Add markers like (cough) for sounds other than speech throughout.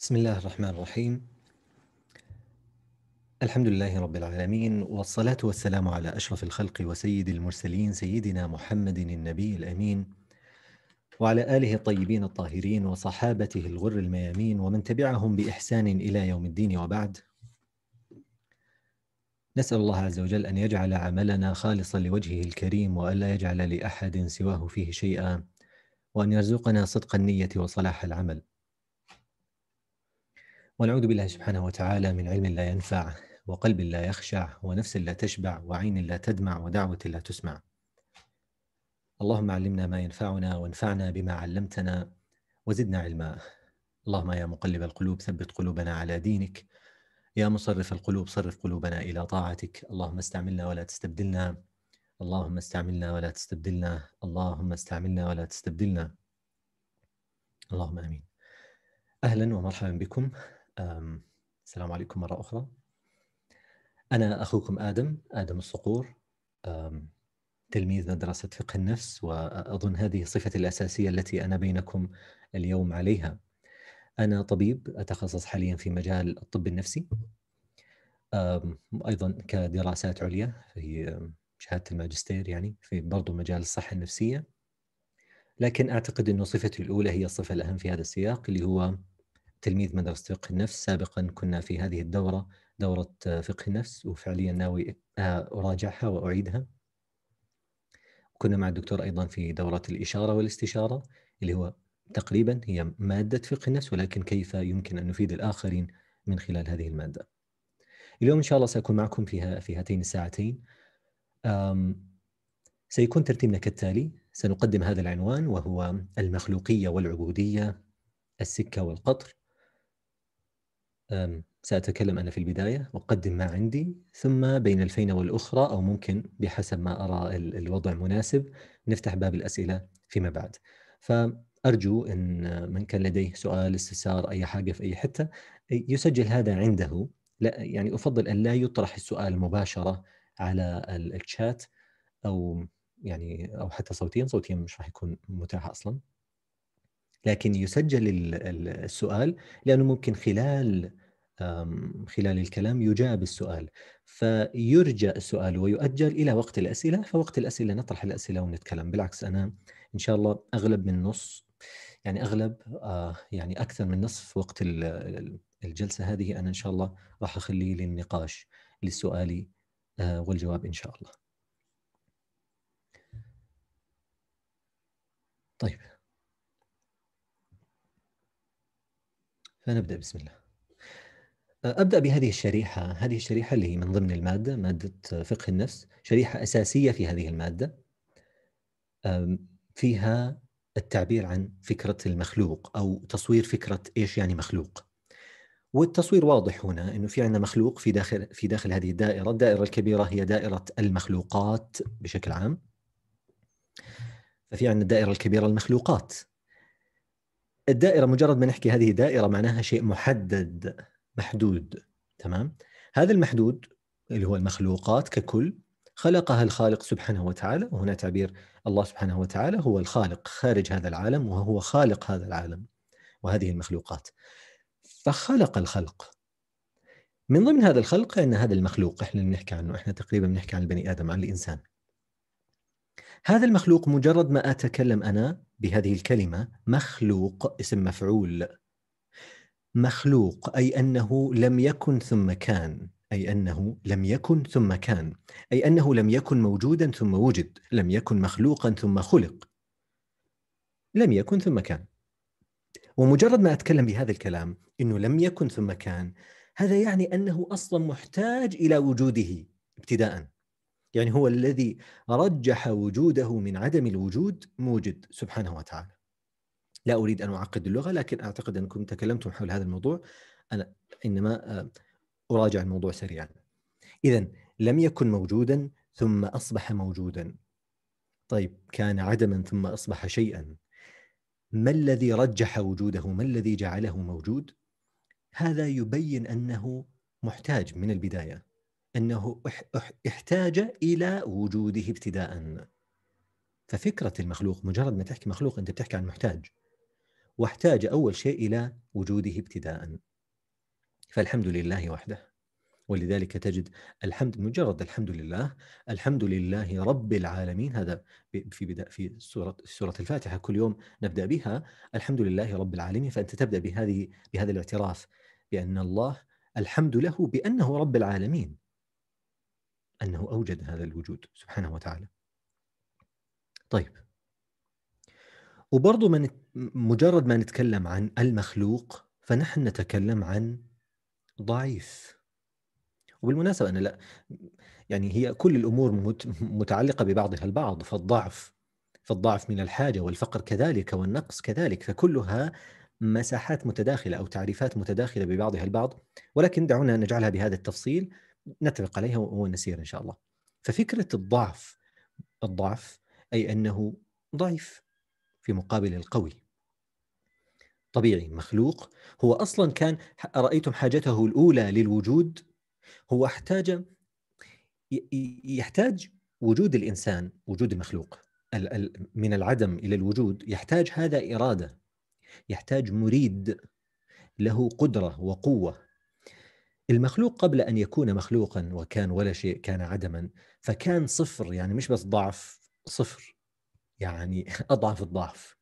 بسم الله الرحمن الرحيم الحمد لله رب العالمين والصلاة والسلام على أشرف الخلق وسيد المرسلين سيدنا محمد النبي الأمين وعلى آله الطيبين الطاهرين وصحابته الغر الميامين ومن تبعهم بإحسان إلى يوم الدين وبعد نسأل الله عز وجل أن يجعل عملنا خالصا لوجهه الكريم وألا يجعل لأحد سواه فيه شيئا وأن يرزقنا صدق النية وصلاح العمل ونعوذ بالله سبحانه وتعالى من علم لا ينفع وقلب لا يخشع ونفس لا تشبع وعين لا تدمع ودعوة لا تسمع اللهم علمنا ما ينفعنا وانفعنا بما علمتنا وزدنا علما اللهم يا مقلب القلوب ثبت قلوبنا على دينك يا مصرف القلوب صرف قلوبنا إلى طاعتك اللهم استعملنا ولا تستبدلنا اللهم استعملنا ولا تستبدلنا اللهم استعملنا ولا تستبدلنا اللهم آمين أهلا ومرحبا بكم السلام عليكم مرة أخرى أنا أخوكم آدم آدم الصقور تلميذ مدرسة فقه النفس وأظن هذه صفتي الأساسية التي أنا بينكم اليوم عليها أنا طبيب أتخصص حاليا في مجال الطب النفسي أيضا كدراسات عليا في شهادة الماجستير يعني في برضو مجال الصحة النفسية لكن أعتقد أن صفتي الأولى هي الصفة الأهم في هذا السياق اللي هو تلميذ مدرسة فقه النفس سابقا كنا في هذه الدورة دورة فقه النفس وفعليا ناوي آه، أراجعها وأعيدها كنا مع الدكتور أيضا في دورة الإشارة والاستشارة اللي هو تقريبا هي مادة فقه النفس ولكن كيف يمكن أن نفيد الآخرين من خلال هذه المادة اليوم إن شاء الله سأكون معكم فيها في هاتين الساعتين سيكون ترتيبنا كالتالي سنقدم هذا العنوان وهو المخلوقية والعبودية السكة والقطر سأتكلم أنا في البداية وأقدم ما عندي ثم بين الفينة والأخرى أو ممكن بحسب ما أرى الوضع مناسب نفتح باب الأسئلة فيما بعد فأرجو أن من كان لديه سؤال استفسار أي حاجة في أي حتة يسجل هذا عنده لا يعني أفضل أن لا يطرح السؤال مباشرة على الشات أو يعني أو حتى صوتيا صوتيا مش راح يكون متاح أصلا لكن يسجل السؤال لانه ممكن خلال خلال الكلام يجاب السؤال فيرجى السؤال ويؤجل الى وقت الاسئله فوقت الاسئله نطرح الاسئله ونتكلم بالعكس انا ان شاء الله اغلب من نص يعني اغلب آه، يعني اكثر من نصف وقت الجلسه هذه انا ان شاء الله راح اخليه للنقاش للسؤال آه، والجواب ان شاء الله. طيب فنبدأ بسم الله أبدأ بهذه الشريحة هذه الشريحة اللي هي من ضمن المادة مادة فقه النفس شريحة أساسية في هذه المادة فيها التعبير عن فكرة المخلوق أو تصوير فكرة إيش يعني مخلوق والتصوير واضح هنا أنه في عندنا مخلوق في داخل, في داخل هذه الدائرة الدائرة الكبيرة هي دائرة المخلوقات بشكل عام ففي عندنا الدائرة الكبيرة المخلوقات الدائرة مجرد ما نحكي هذه دائرة معناها شيء محدد محدود تمام هذا المحدود اللي هو المخلوقات ككل خلقها الخالق سبحانه وتعالى وهنا تعبير الله سبحانه وتعالى هو الخالق خارج هذا العالم وهو خالق هذا العالم وهذه المخلوقات فخلق الخلق من ضمن هذا الخلق ان هذا المخلوق احنا بنحكي عنه احنا تقريبا بنحكي عن البني ادم عن الانسان هذا المخلوق مجرد ما أتكلم أنا بهذه الكلمة مخلوق اسم مفعول مخلوق أي أنه لم يكن ثم كان أي أنه لم يكن ثم كان أي أنه لم يكن موجودا ثم وجد لم يكن مخلوقا ثم خلق لم يكن ثم كان ومجرد ما أتكلم بهذا الكلام أنه لم يكن ثم كان هذا يعني أنه أصلا محتاج إلى وجوده ابتداءً يعني هو الذي رجح وجوده من عدم الوجود موجد سبحانه وتعالى لا أريد أن أعقد اللغة لكن أعتقد أنكم تكلمتم حول هذا الموضوع أنا إنما آه، أراجع الموضوع سريعا إذا لم يكن موجودا ثم أصبح موجودا طيب كان عدما ثم أصبح شيئا ما الذي رجح وجوده ما الذي جعله موجود هذا يبين أنه محتاج من البداية انه احتاج الى وجوده ابتداء ففكره المخلوق مجرد ما تحكي مخلوق انت بتحكي عن محتاج واحتاج اول شيء الى وجوده ابتداء فالحمد لله وحده ولذلك تجد الحمد مجرد الحمد لله الحمد لله رب العالمين هذا في بدا في سوره سوره الفاتحه كل يوم نبدا بها الحمد لله رب العالمين فانت تبدا بهذه بهذا الاعتراف بان الله الحمد له بانه رب العالمين أنه أوجد هذا الوجود سبحانه وتعالى طيب وبرضه من مجرد ما نتكلم عن المخلوق فنحن نتكلم عن ضعيف وبالمناسبة أنا لا يعني هي كل الأمور متعلقة ببعضها البعض فالضعف فالضعف من الحاجة والفقر كذلك والنقص كذلك فكلها مساحات متداخلة أو تعريفات متداخلة ببعضها البعض ولكن دعونا نجعلها بهذا التفصيل نتفق عليها ونسير ان شاء الله. ففكره الضعف الضعف اي انه ضعيف في مقابل القوي. طبيعي مخلوق هو اصلا كان رايتم حاجته الاولى للوجود هو احتاج يحتاج وجود الانسان وجود المخلوق من العدم الى الوجود يحتاج هذا اراده يحتاج مريد له قدره وقوه المخلوق قبل ان يكون مخلوقا وكان ولا شيء كان عدما فكان صفر يعني مش بس ضعف صفر يعني (laughs) اضعف الضعف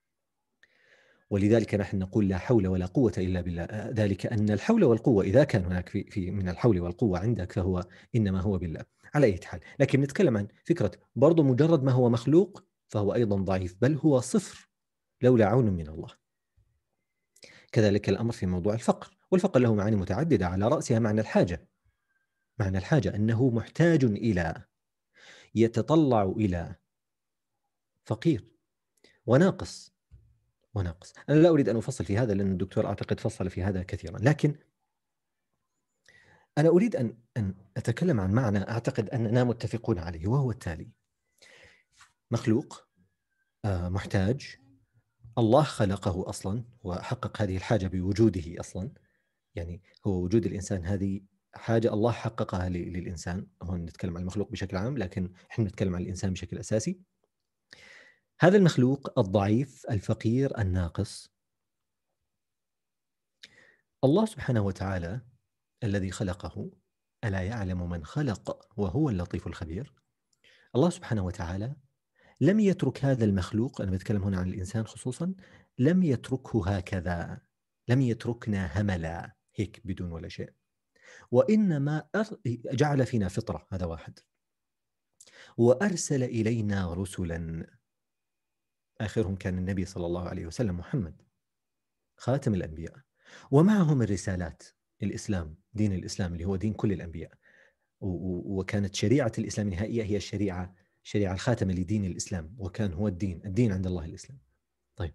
ولذلك نحن نقول لا حول ولا قوة إلا بالله ذلك أن الحول والقوة إذا كان هناك في, في من الحول والقوة عندك فهو إنما هو بالله على أي حال لكن نتكلم عن فكرة برضو مجرد ما هو مخلوق فهو أيضا ضعيف بل هو صفر لولا عون من الله كذلك الأمر في موضوع الفقر والفقر له معاني متعددة على رأسها معنى الحاجة معنى الحاجة أنه محتاج إلى يتطلع إلى فقير وناقص وناقص أنا لا أريد أن أفصل في هذا لأن الدكتور أعتقد فصل في هذا كثيرا لكن أنا أريد أن أن أتكلم عن معنى أعتقد أننا متفقون عليه وهو التالي مخلوق آه، محتاج الله خلقه أصلا وحقق هذه الحاجة بوجوده أصلا يعني هو وجود الانسان هذه حاجه الله حققها للانسان هون نتكلم عن المخلوق بشكل عام لكن احنا نتكلم عن الانسان بشكل اساسي هذا المخلوق الضعيف الفقير الناقص الله سبحانه وتعالى الذي خلقه الا يعلم من خلق وهو اللطيف الخبير الله سبحانه وتعالى لم يترك هذا المخلوق انا بتكلم هنا عن الانسان خصوصا لم يتركه هكذا لم يتركنا هملا هيك بدون ولا شيء وإنما جعل فينا فطرة هذا واحد وأرسل إلينا رسلا آخرهم كان النبي صلى الله عليه وسلم محمد خاتم الأنبياء ومعهم الرسالات الإسلام دين الإسلام اللي هو دين كل الأنبياء وكانت شريعة الإسلام النهائية هي الشريعة الشريعة الخاتمة لدين الإسلام وكان هو الدين الدين عند الله الإسلام طيب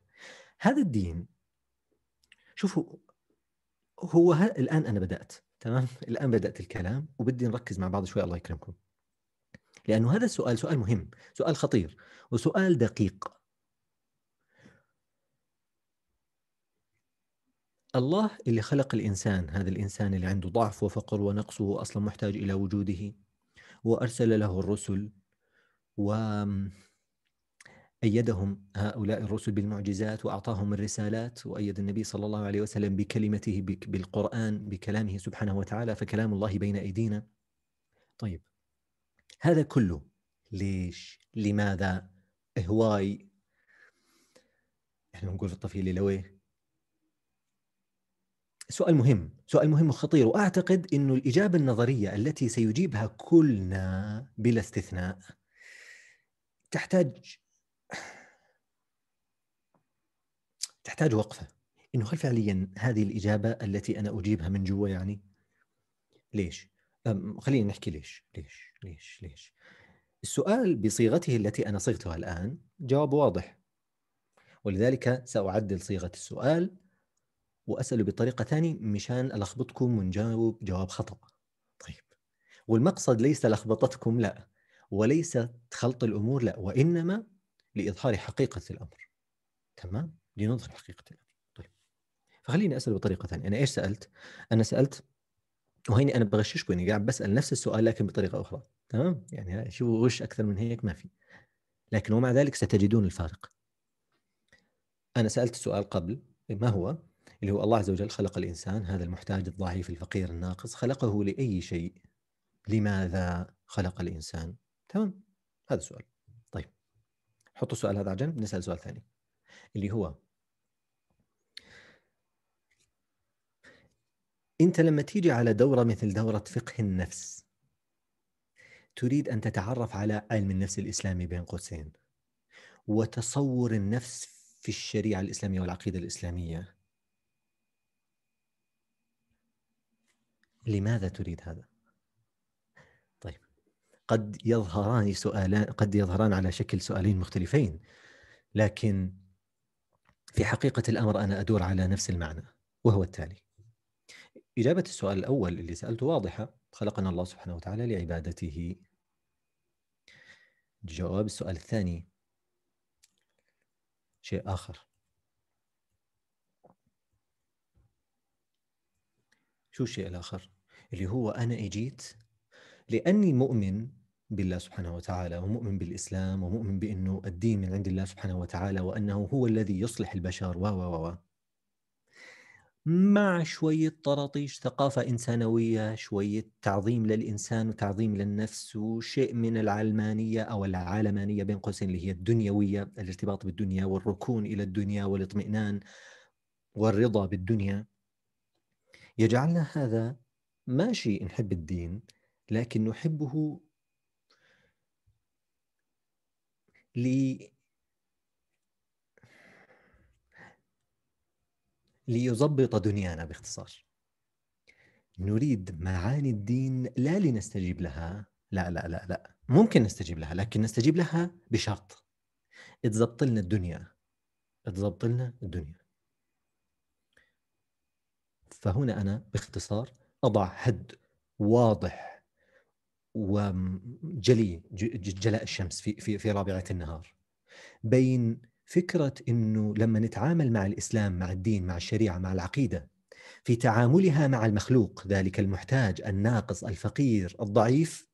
هذا الدين شوفوا هو ه... الان انا بدات تمام الان بدات الكلام وبدي نركز مع بعض شوي الله يكرمكم لانه هذا السؤال سؤال مهم سؤال خطير وسؤال دقيق الله اللي خلق الانسان هذا الانسان اللي عنده ضعف وفقر ونقص وهو اصلا محتاج الى وجوده وارسل له الرسل و أيدهم هؤلاء الرسل بالمعجزات وأعطاهم الرسالات وأيد النبي صلى الله عليه وسلم بكلمته بالقرآن بكلامه سبحانه وتعالى فكلام الله بين أيدينا طيب هذا كله ليش لماذا هواي احنا بنقول في الطفيلة لويه سؤال مهم سؤال مهم وخطير وأعتقد أنه الإجابة النظرية التي سيجيبها كلنا بلا استثناء تحتاج تحتاج وقفه انه هل فعليا هذه الاجابه التي انا اجيبها من جوا يعني ليش خلينا نحكي ليش ليش ليش ليش السؤال بصيغته التي انا صغتها الان جواب واضح ولذلك ساعدل صيغه السؤال واساله بطريقه ثانيه مشان الخبطكم ونجاوب جواب خطا طيب والمقصد ليس لخبطتكم لا وليس خلط الامور لا وانما لاظهار حقيقه الامر تمام لنظهر حقيقه الامر طيب فخليني اسال بطريقه ثانيه انا ايش سالت انا سالت وهيني انا بغششكم اني قاعد بسال نفس السؤال لكن بطريقه اخرى تمام يعني شوفوا غش اكثر من هيك ما في لكن ومع ذلك ستجدون الفارق انا سالت السؤال قبل ما هو اللي هو الله عز وجل خلق الانسان هذا المحتاج الضعيف الفقير الناقص خلقه لاي شيء لماذا خلق الانسان تمام هذا السؤال حطوا السؤال هذا على جنب نسال سؤال ثاني اللي هو انت لما تيجي على دوره مثل دوره فقه النفس تريد ان تتعرف على علم النفس الاسلامي بين قوسين وتصور النفس في الشريعه الاسلاميه والعقيده الاسلاميه لماذا تريد هذا قد يظهران سؤالان قد يظهران على شكل سؤالين مختلفين لكن في حقيقة الأمر أنا أدور على نفس المعنى وهو التالي إجابة السؤال الأول اللي سألته واضحة خلقنا الله سبحانه وتعالى لعبادته جواب السؤال الثاني شيء آخر شو الشيء الآخر؟ اللي هو أنا إجيت لأني مؤمن بالله سبحانه وتعالى ومؤمن بالإسلام ومؤمن بأنه الدين من عند الله سبحانه وتعالى وأنه هو الذي يصلح البشر و و و مع شوية طراطيش ثقافة إنسانوية شوية تعظيم للإنسان وتعظيم للنفس وشيء من العلمانية أو العالمانية بين قوسين اللي هي الدنيوية الارتباط بالدنيا والركون إلى الدنيا والاطمئنان والرضا بالدنيا يجعلنا هذا ماشي نحب الدين لكن نحبه لي ليظبط دنيانا باختصار نريد معاني الدين لا لنستجيب لها لا لا لا لا ممكن نستجيب لها لكن نستجيب لها بشرط تزبط لنا الدنيا تزبط لنا الدنيا فهنا أنا باختصار أضع حد واضح وجلي جلاء الشمس في في في رابعه النهار بين فكره انه لما نتعامل مع الاسلام مع الدين مع الشريعه مع العقيده في تعاملها مع المخلوق ذلك المحتاج الناقص الفقير الضعيف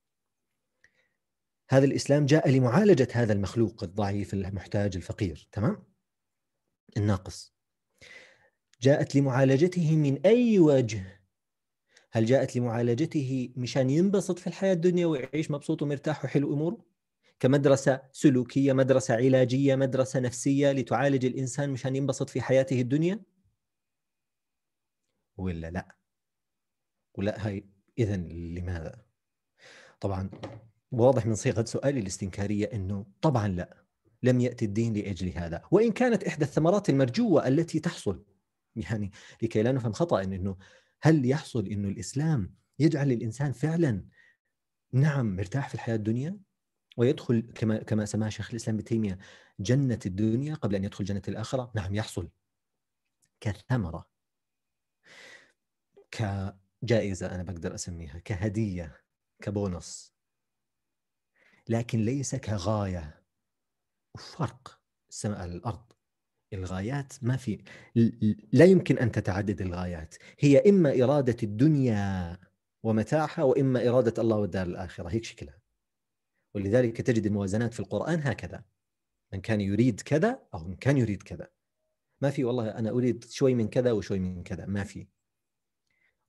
هذا الاسلام جاء لمعالجه هذا المخلوق الضعيف المحتاج الفقير تمام الناقص جاءت لمعالجته من اي وجه هل جاءت لمعالجته مشان ينبسط في الحياة الدنيا ويعيش مبسوط ومرتاح وحلو أموره؟ كمدرسة سلوكية مدرسة علاجية مدرسة نفسية لتعالج الإنسان مشان ينبسط في حياته الدنيا؟ ولا لا؟ ولا هاي إذا لماذا؟ طبعا واضح من صيغة سؤالي الاستنكارية أنه طبعا لا لم يأتي الدين لأجل هذا وإن كانت إحدى الثمرات المرجوة التي تحصل يعني لكي لا نفهم خطأ أنه هل يحصل انه الاسلام يجعل الانسان فعلا نعم مرتاح في الحياه الدنيا ويدخل كما كما سماها شيخ الاسلام ابن تيميه جنه الدنيا قبل ان يدخل جنه الاخره نعم يحصل كثمره كجائزه انا بقدر اسميها كهديه كبونص لكن ليس كغايه وفرق السماء الارض الغايات ما في لا يمكن ان تتعدد الغايات هي اما اراده الدنيا ومتاعها واما اراده الله والدار الاخره هيك شكلها ولذلك تجد الموازنات في القران هكذا من كان يريد كذا او من كان يريد كذا ما في والله انا اريد شوي من كذا وشوي من كذا ما في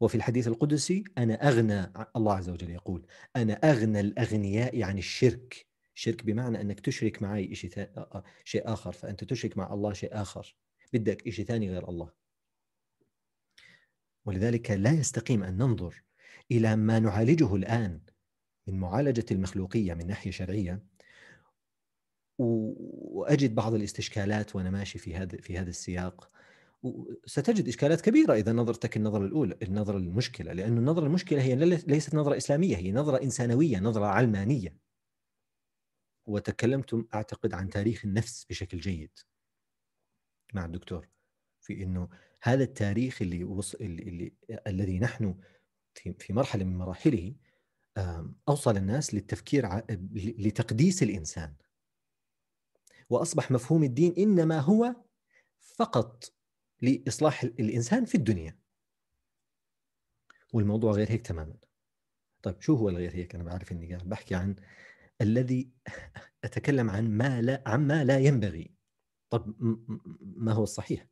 وفي الحديث القدسي انا اغنى الله عز وجل يقول انا اغنى الاغنياء عن الشرك الشرك بمعنى انك تشرك معي شيء شيء اخر فانت تشرك مع الله شيء اخر بدك شيء ثاني غير الله ولذلك لا يستقيم ان ننظر الى ما نعالجه الان من معالجه المخلوقيه من ناحيه شرعيه واجد بعض الاستشكالات وانا ماشي في هذا في هذا السياق ستجد اشكالات كبيره اذا نظرتك النظره الاولى النظره المشكله لانه النظره المشكله هي ليست نظره اسلاميه هي نظره انسانويه نظره علمانيه وتكلمتم اعتقد عن تاريخ النفس بشكل جيد مع الدكتور في انه هذا التاريخ اللي وص... اللي... اللي... الذي نحن في في مرحله من مراحله اوصل الناس للتفكير ع... لتقديس الانسان واصبح مفهوم الدين انما هو فقط لاصلاح الانسان في الدنيا والموضوع غير هيك تماما طيب شو هو الغير هيك انا بعرف اني قاعد بحكي عن الذي أتكلم عن ما لا عما لا ينبغي طب ما هو الصحيح؟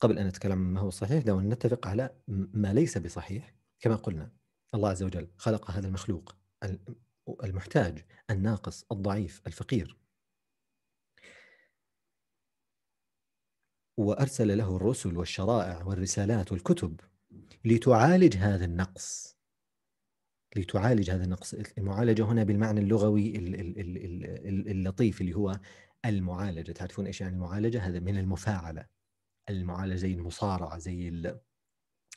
قبل أن نتكلم ما هو الصحيح دعونا نتفق على ما ليس بصحيح كما قلنا الله عز وجل خلق هذا المخلوق المحتاج الناقص الضعيف الفقير وأرسل له الرسل والشرائع والرسالات والكتب لتعالج هذا النقص لتعالج هذا النقص المعالجة هنا بالمعنى اللغوي اللطيف اللي هو المعالجة تعرفون إيش يعني المعالجة هذا من المفاعلة المعالجة زي المصارعة زي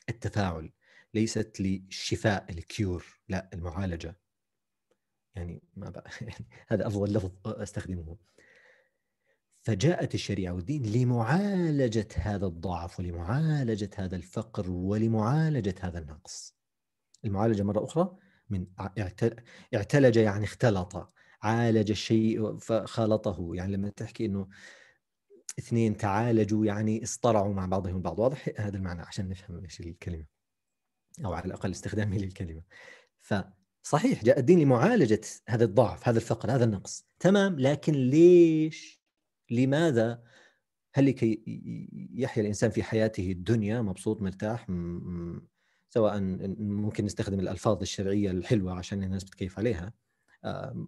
التفاعل ليست للشفاء الكيور لا المعالجة يعني ما بقى (laughs) يعني هذا أفضل لفظ أستخدمه فجاءت الشريعة والدين لمعالجة هذا الضعف ولمعالجة هذا الفقر ولمعالجة هذا النقص المعالجة مرة أخرى من اعتلج يعني اختلط عالج الشيء فخالطه يعني لما تحكي انه اثنين تعالجوا يعني اصطرعوا مع بعضهم البعض واضح هذا المعنى عشان نفهم ايش الكلمه او على الاقل استخدامي للكلمه فصحيح جاء الدين لمعالجه هذا الضعف هذا الفقر هذا النقص تمام لكن ليش لماذا هل لكي يحيا الانسان في حياته الدنيا مبسوط مرتاح م- م- سواء ممكن نستخدم الالفاظ الشرعيه الحلوه عشان الناس بتكيف عليها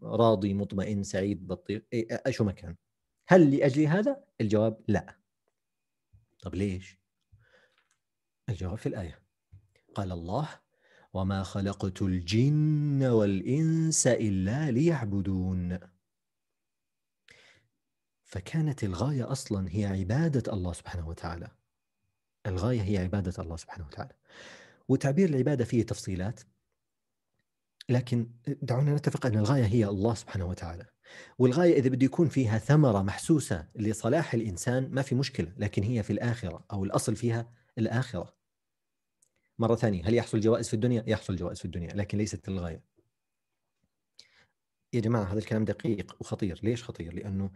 راضي مطمئن سعيد بطيخ إيه، شو ما كان هل لاجل هذا الجواب لا طب ليش الجواب في الايه قال الله وما خلقت الجن والانس الا ليعبدون فكانت الغايه اصلا هي عباده الله سبحانه وتعالى الغايه هي عباده الله سبحانه وتعالى وتعبير العبادة فيه تفصيلات لكن دعونا نتفق أن الغاية هي الله سبحانه وتعالى والغاية إذا بده يكون فيها ثمرة محسوسة لصلاح الإنسان ما في مشكلة لكن هي في الآخرة أو الأصل فيها الآخرة مرة ثانية هل يحصل جوائز في الدنيا؟ يحصل جوائز في الدنيا لكن ليست الغاية يا جماعة هذا الكلام دقيق وخطير ليش خطير؟ لأنه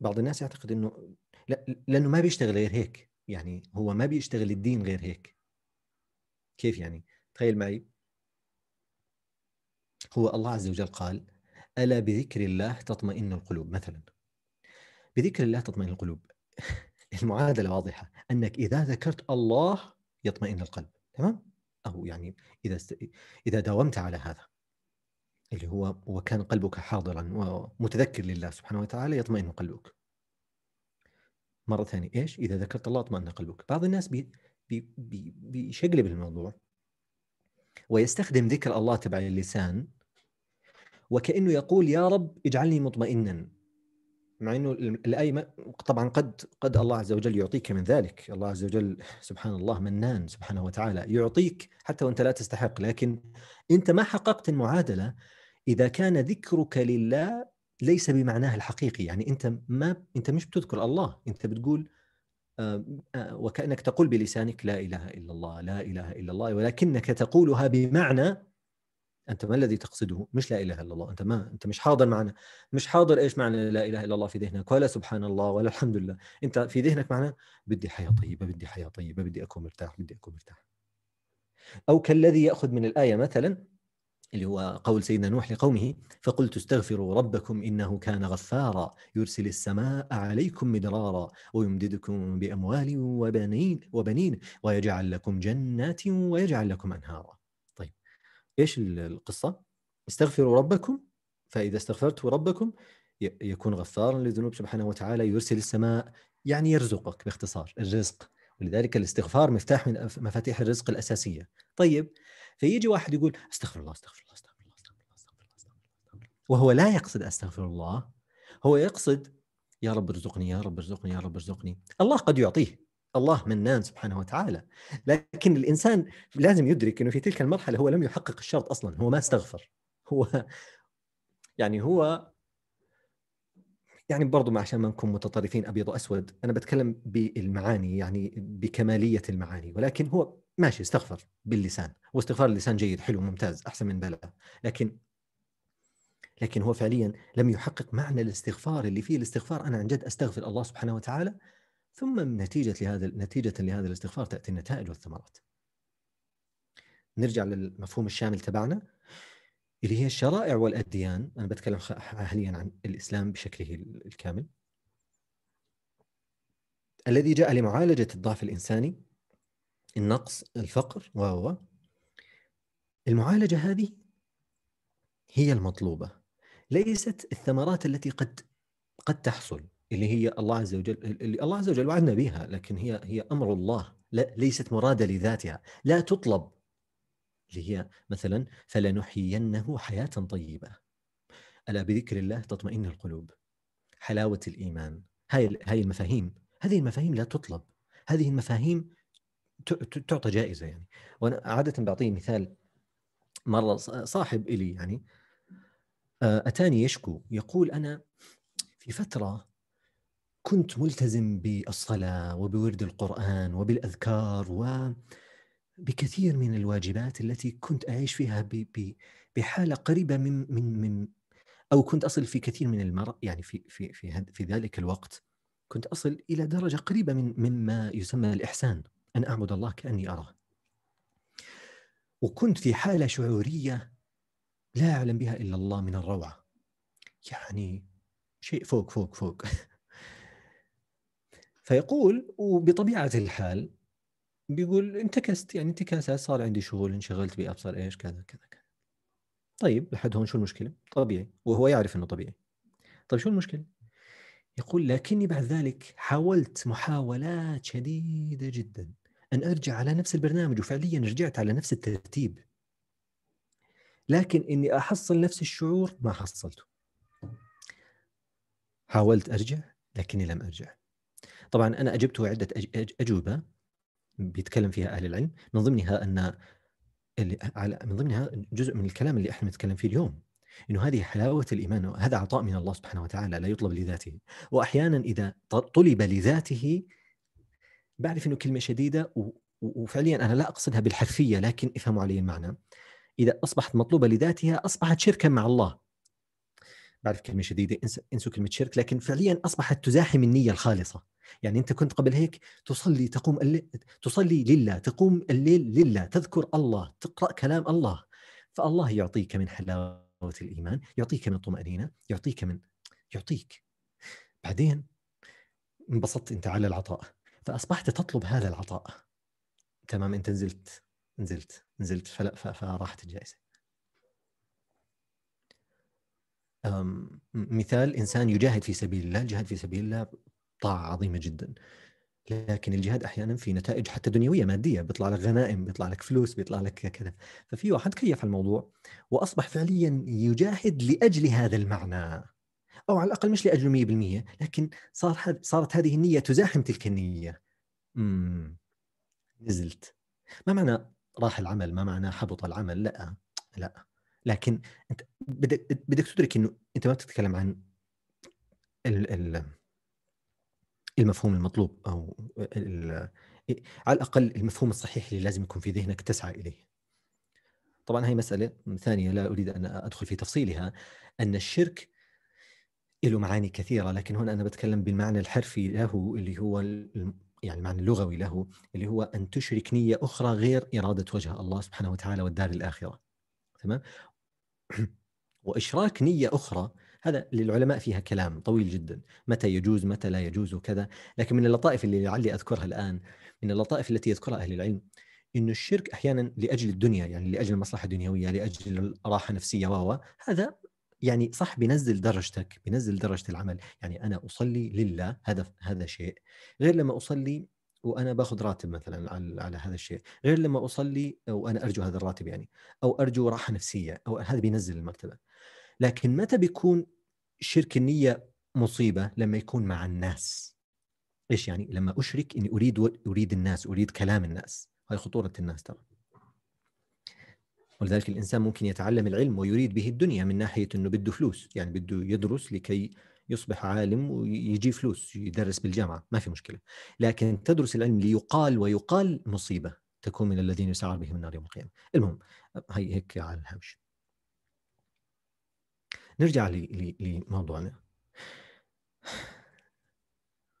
بعض الناس يعتقد أنه لا لأنه ما بيشتغل غير هيك يعني هو ما بيشتغل الدين غير هيك كيف يعني تخيل معي هو الله عز وجل قال ألا بذكر الله تطمئن القلوب مثلا بذكر الله تطمئن القلوب (laughs) المعادلة واضحة أنك إذا ذكرت الله يطمئن القلب تمام أو يعني إذا است... إذا داومت على هذا اللي هو وكان قلبك حاضرا ومتذكر لله سبحانه وتعالى يطمئن قلبك مرة ثانية إيش إذا ذكرت الله اطمئن قلبك بعض الناس بي... بي بي بيشقلب الموضوع ويستخدم ذكر الله تبع اللسان وكأنه يقول يا رب اجعلني مطمئنا مع انه الايه طبعا قد قد الله عز وجل يعطيك من ذلك، الله عز وجل سبحان الله منان سبحانه وتعالى يعطيك حتى وانت لا تستحق، لكن انت ما حققت المعادله اذا كان ذكرك لله ليس بمعناه الحقيقي، يعني انت ما انت مش بتذكر الله، انت بتقول آه، آه، وكأنك تقول بلسانك لا إله إلا الله لا إله إلا الله ولكنك تقولها بمعنى أنت ما الذي تقصده مش لا إله إلا الله أنت ما أنت مش حاضر معنا مش حاضر إيش معنى لا إله إلا الله في ذهنك ولا سبحان الله ولا الحمد لله أنت في ذهنك معنى بدي حياة طيبة بدي حياة طيبة بدي أكون مرتاح بدي أكون مرتاح أو كالذي يأخذ من الآية مثلا اللي هو قول سيدنا نوح لقومه فقلت استغفروا ربكم انه كان غفارا يرسل السماء عليكم مدرارا ويمددكم باموال وبنين وبنين ويجعل لكم جنات ويجعل لكم انهارا. طيب ايش القصه؟ استغفروا ربكم فاذا استغفرت ربكم يكون غفارا للذنوب سبحانه وتعالى يرسل السماء يعني يرزقك باختصار الرزق ولذلك الاستغفار مفتاح من مفاتيح الرزق الاساسيه. طيب فيجي واحد يقول استغفر الله استغفر الله استغفر الله استغفر الله استغفر الله, استغفر الله, استغفر الله. وهو لا يقصد استغفر الله هو يقصد يا رب ارزقني يا رب ارزقني يا رب ارزقني الله قد يعطيه الله منان سبحانه وتعالى لكن الانسان لازم يدرك انه في تلك المرحله هو لم يحقق الشرط اصلا هو ما استغفر هو يعني هو يعني برضو ما عشان ما نكون متطرفين ابيض واسود انا بتكلم بالمعاني يعني بكماليه المعاني ولكن هو ماشي استغفر باللسان واستغفار اللسان جيد حلو ممتاز احسن من بلاء لكن لكن هو فعليا لم يحقق معنى الاستغفار اللي فيه الاستغفار انا عن جد استغفر الله سبحانه وتعالى ثم نتيجة لهذا نتيجة لهذا الاستغفار تأتي النتائج والثمرات. نرجع للمفهوم الشامل تبعنا اللي هي الشرائع والأديان، أنا بتكلم حاليا عن الإسلام بشكله الكامل. الذي جاء لمعالجة الضعف الإنساني النقص الفقر و المعالجة هذه هي المطلوبة ليست الثمرات التي قد قد تحصل اللي هي الله عز وجل اللي الله عز وجل وعدنا بها لكن هي هي امر الله لا ليست مرادة لذاتها لا تطلب اللي هي مثلا فلنحيينه حياة طيبة ألا بذكر الله تطمئن القلوب حلاوة الإيمان هاي هاي المفاهيم هذه المفاهيم لا تطلب هذه المفاهيم تعطى جائزه يعني وانا عاده بعطيه مثال مره صاحب الي يعني آه، اتاني يشكو يقول انا في فتره كنت ملتزم بالصلاه وبورد القران وبالاذكار و بكثير من الواجبات التي كنت اعيش فيها بحاله قريبه من من من او كنت اصل في كثير من المرء يعني في في في في ذلك الوقت كنت اصل الى درجه قريبه من مما يسمى الاحسان أن أعبد الله كأني أراه وكنت في حالة شعورية لا أعلم بها إلا الله من الروعة يعني شيء فوق فوق فوق (laughs) فيقول وبطبيعة الحال بيقول انتكست يعني انتكاسات صار عندي شغل انشغلت بأبصر إيش كذا كذا كذا طيب لحد هون شو المشكلة طبيعي وهو يعرف أنه طبيعي طيب شو المشكلة يقول لكني بعد ذلك حاولت محاولات شديدة جدا ان ارجع على نفس البرنامج وفعليا رجعت على نفس الترتيب لكن اني احصل نفس الشعور ما حصلته حاولت ارجع لكني لم ارجع طبعا انا اجبته عده اجوبه بيتكلم فيها اهل العلم من ضمنها ان على من ضمنها جزء من الكلام اللي احنا بنتكلم فيه اليوم انه هذه حلاوه الايمان هذا عطاء من الله سبحانه وتعالى لا يطلب لذاته واحيانا اذا طلب لذاته بعرف انه كلمه شديده و... وفعليا انا لا اقصدها بالحرفيه لكن افهموا علي المعنى اذا اصبحت مطلوبه لذاتها اصبحت شركا مع الله بعرف كلمه شديده انسوا كلمه شرك لكن فعليا اصبحت تزاحم النيه الخالصه يعني انت كنت قبل هيك تصلي تقوم الليل تصلي لله تقوم الليل لله تذكر الله تقرا كلام الله فالله يعطيك من حلاوه الايمان يعطيك من الطمانينه يعطيك من يعطيك بعدين انبسطت انت على العطاء فاصبحت تطلب هذا العطاء تمام انت نزلت نزلت نزلت فلا فراحت الجائزه مثال انسان يجاهد في سبيل الله الجهاد في سبيل الله طاعه عظيمه جدا لكن الجهاد احيانا في نتائج حتى دنيويه ماديه بيطلع لك غنائم بيطلع لك فلوس بيطلع لك كذا ففي واحد كيف الموضوع واصبح فعليا يجاهد لاجل هذا المعنى او على الاقل مش لاجله 100% لكن صار صارت هذه النيه تزاحم تلك النيه مم. نزلت ما معنى راح العمل ما معنى حبط العمل لا لا لكن انت بدك بدك تدرك انه انت ما بتتكلم عن ال ال المفهوم المطلوب او ال على الاقل المفهوم الصحيح اللي لازم يكون في ذهنك تسعى اليه. طبعا هي مساله ثانيه لا اريد ان ادخل في تفصيلها ان الشرك له معاني كثيره لكن هنا انا بتكلم بالمعنى الحرفي له اللي هو يعني المعنى اللغوي له اللي هو ان تشرك نيه اخرى غير اراده وجه الله سبحانه وتعالى والدار الاخره تمام (clears throat) واشراك نيه اخرى هذا للعلماء فيها كلام طويل جدا متى يجوز متى لا يجوز وكذا لكن من اللطائف اللي لعلي اذكرها الان من اللطائف التي يذكرها اهل العلم انه الشرك احيانا لاجل الدنيا يعني لاجل المصلحه الدنيويه لاجل الراحه النفسيه وهو هذا يعني صح بنزل درجتك بنزل درجه العمل يعني انا اصلي لله هذا هذا شيء غير لما اصلي وانا باخذ راتب مثلا على, على هذا الشيء غير لما اصلي وانا ارجو هذا الراتب يعني او ارجو راحه نفسيه او هذا بينزل المرتبه لكن متى بيكون شرك النيه مصيبه لما يكون مع الناس ايش يعني لما اشرك اني اريد اريد الناس اريد كلام الناس هاي خطوره الناس ترى ولذلك الانسان ممكن يتعلم العلم ويريد به الدنيا من ناحيه انه بده فلوس يعني بده يدرس لكي يصبح عالم ويجي فلوس يدرس بالجامعه ما في مشكله لكن تدرس العلم ليقال ويقال مصيبه تكون من الذين يسعر بهم النار يوم القيامه المهم هي هيك على الهامش نرجع لموضوعنا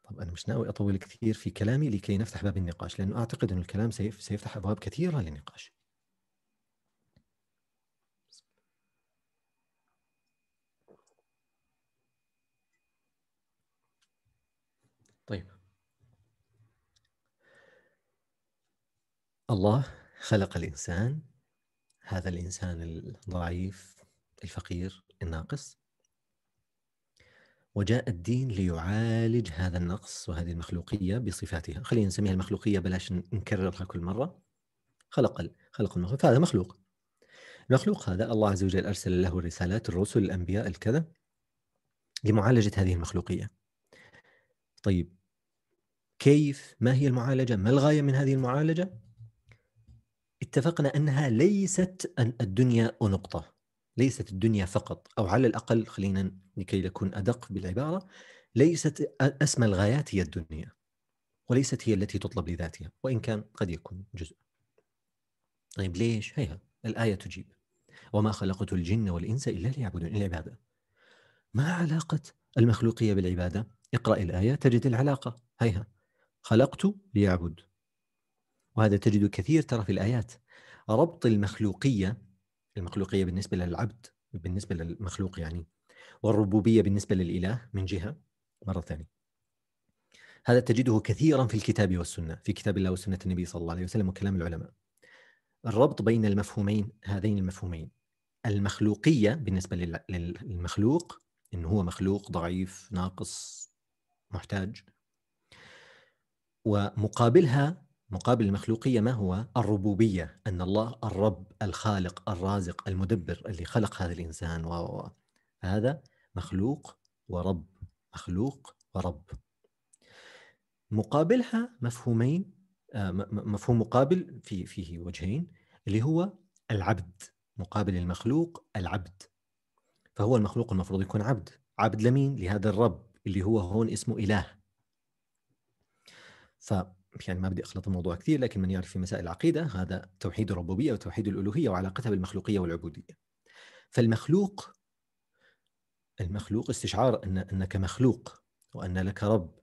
طب انا مش ناوي اطول كثير في كلامي لكي نفتح باب النقاش لانه اعتقد ان الكلام سيفتح ابواب كثيره للنقاش الله خلق الإنسان هذا الإنسان الضعيف الفقير الناقص وجاء الدين ليعالج هذا النقص وهذه المخلوقية بصفاتها خلينا نسميها المخلوقية بلاش نكررها كل مرة خلق خلق المخلوق فهذا مخلوق المخلوق هذا الله عز وجل أرسل له الرسالات الرسل الأنبياء الكذا لمعالجة هذه المخلوقية طيب كيف ما هي المعالجة ما الغاية من هذه المعالجة اتفقنا انها ليست الدنيا ونقطه ليست الدنيا فقط او على الاقل خلينا لكي نكون ادق بالعباره ليست اسمى الغايات هي الدنيا وليست هي التي تطلب لذاتها وان كان قد يكون جزء طيب ليش هيها الايه تجيب وما خلقت الجن والانس الا ليعبدون العباده ما علاقه المخلوقيه بالعباده اقرا الايه تجد العلاقه هيها خلقت ليعبد وهذا تجد كثير ترى في الآيات ربط المخلوقية المخلوقية بالنسبة للعبد بالنسبة للمخلوق يعني والربوبية بالنسبة للإله من جهة مرة ثانية هذا تجده كثيرا في الكتاب والسنة في كتاب الله وسنة النبي صلى الله عليه وسلم وكلام العلماء الربط بين المفهومين هذين المفهومين المخلوقية بالنسبة للمخلوق إنه هو مخلوق ضعيف ناقص محتاج ومقابلها مقابل المخلوقية ما هو؟ الربوبية أن الله الرب الخالق الرازق المدبر اللي خلق هذا الإنسان و هذا مخلوق ورب مخلوق ورب مقابلها مفهومين آه، مفهوم مقابل في فيه وجهين اللي هو العبد مقابل المخلوق العبد فهو المخلوق المفروض يكون عبد عبد لمين لهذا الرب اللي هو هون اسمه إله ف يعني ما بدي اخلط الموضوع كثير لكن من يعرف في مسائل العقيده هذا توحيد الربوبيه وتوحيد الالوهيه وعلاقتها بالمخلوقيه والعبوديه. فالمخلوق المخلوق استشعار ان انك مخلوق وان لك رب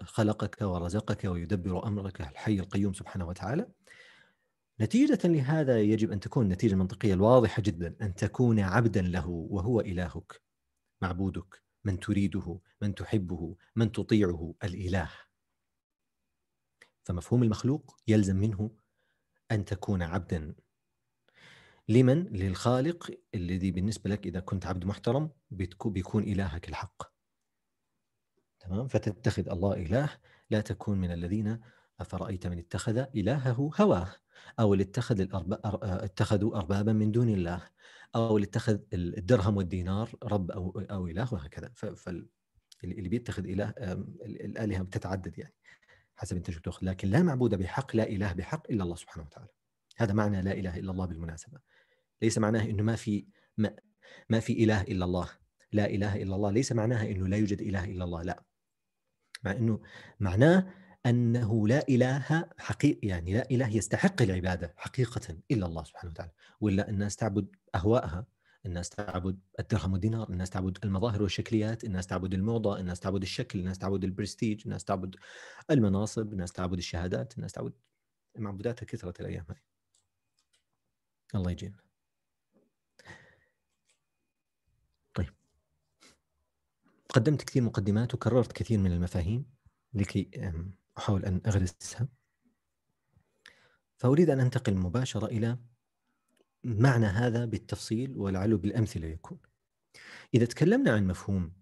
خلقك ورزقك ويدبر امرك الحي القيوم سبحانه وتعالى. نتيجة لهذا يجب أن تكون النتيجة المنطقية الواضحة جدا أن تكون عبدا له وهو إلهك معبودك من تريده من تحبه من تطيعه الإله فمفهوم المخلوق يلزم منه أن تكون عبدا لمن؟ للخالق الذي بالنسبة لك إذا كنت عبد محترم بيكون إلهك الحق تمام فتتخذ الله إله لا تكون من الذين أفرأيت من اتخذ إلهه هواه أو اللي اتخذ الأرب... اتخذوا أربابا من دون الله أو اللي اتخذ الدرهم والدينار رب أو, أو إله وهكذا فاللي بيتخذ إله الآلهة بتتعدد يعني حسب انت شو بتاخذ لكن لا معبود بحق لا اله بحق الا الله سبحانه وتعالى هذا معنى لا اله الا الله بالمناسبه ليس معناه انه ما في ما, ما في اله الا الله لا اله الا الله ليس معناها انه لا يوجد اله الا الله لا مع انه معناه انه لا اله حقيقي يعني لا اله يستحق العباده حقيقه الا الله سبحانه وتعالى ولا الناس تعبد اهواءها الناس تعبد الدرهم والدينار الناس تعبد المظاهر والشكليات الناس تعبد الموضة الناس تعبد الشكل الناس تعبد البرستيج الناس تعبد المناصب الناس تعبد الشهادات الناس تعبد معبوداتها كثرة الأيام هاي الله يجينا طيب قدمت كثير مقدمات وكررت كثير من المفاهيم لكي أحاول أن أغرسها فأريد أن أنتقل مباشرة إلى معنى هذا بالتفصيل ولعله بالامثله يكون. اذا تكلمنا عن مفهوم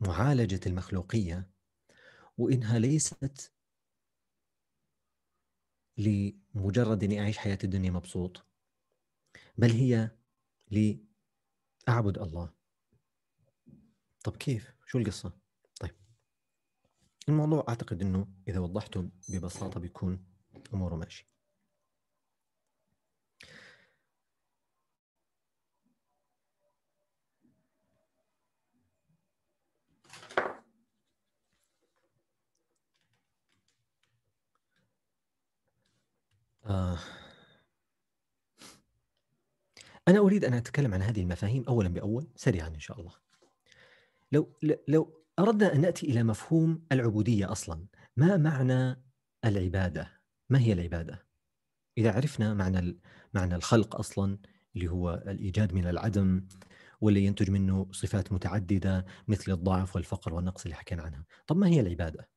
معالجه المخلوقيه وانها ليست لمجرد اني اعيش حياه الدنيا مبسوط بل هي لاعبد الله. طب كيف؟ شو القصه؟ طيب الموضوع اعتقد انه اذا وضحته ببساطه بيكون اموره ماشي. آه. أنا أريد أن أتكلم عن هذه المفاهيم أولا بأول سريعا إن شاء الله لو, لو أردنا أن نأتي إلى مفهوم العبودية أصلا ما معنى العبادة؟ ما هي العبادة؟ إذا عرفنا معنى معنى الخلق أصلا اللي هو الإيجاد من العدم واللي ينتج منه صفات متعددة مثل الضعف والفقر والنقص اللي حكينا عنها طب ما هي العبادة؟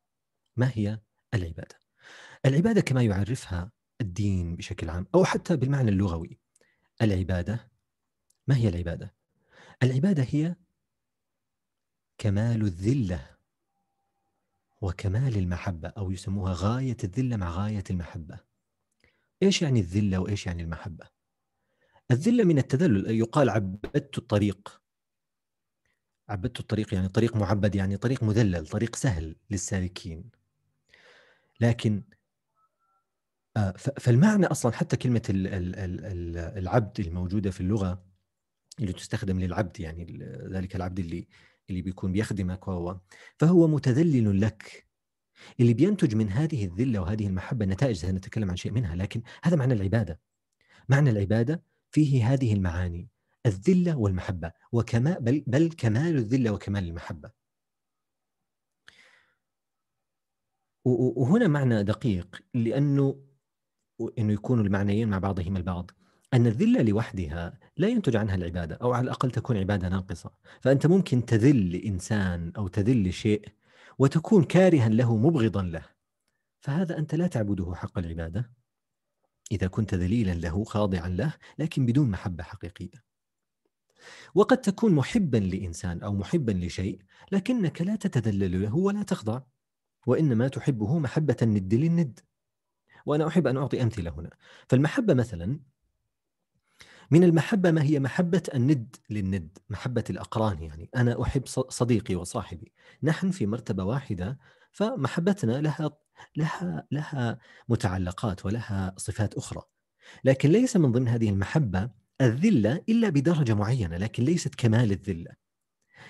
ما هي العبادة؟ العبادة كما يعرفها الدين بشكل عام او حتى بالمعنى اللغوي العباده ما هي العباده العباده هي كمال الذله وكمال المحبه او يسموها غايه الذله مع غايه المحبه ايش يعني الذله وايش يعني المحبه الذله من التذلل يقال عبدت الطريق عبدت الطريق يعني طريق معبد يعني طريق مذلل طريق سهل للسالكين لكن آه، فالمعنى اصلا حتى كلمه العبد الموجوده في اللغه اللي تستخدم للعبد يعني ذلك العبد اللي اللي بيكون بيخدمك وهو فهو متذلل لك اللي بينتج من هذه الذله وهذه المحبه نتائج سنتكلم عن شيء منها لكن هذا معنى العباده معنى العباده فيه هذه المعاني الذله والمحبه وكما بل, بل كمال الذله وكمال المحبه وهنا معنى دقيق لانه انه يكونوا المعنيين مع بعضهما البعض ان الذله لوحدها لا ينتج عنها العباده او على الاقل تكون عباده ناقصه فانت ممكن تذل انسان او تذل شيء وتكون كارها له مبغضا له فهذا انت لا تعبده حق العباده اذا كنت ذليلا له خاضعا له لكن بدون محبه حقيقيه وقد تكون محبا لانسان او محبا لشيء لكنك لا تتذلل له ولا تخضع وانما تحبه محبه الند للند وأنا أحب أن أعطي أمثلة هنا فالمحبة مثلا من المحبة ما هي محبة الند للند محبة الأقران يعني أنا أحب صديقي وصاحبي نحن في مرتبة واحدة فمحبتنا لها لها لها متعلقات ولها صفات أخرى لكن ليس من ضمن هذه المحبة الذلة إلا بدرجة معينة لكن ليست كمال الذلة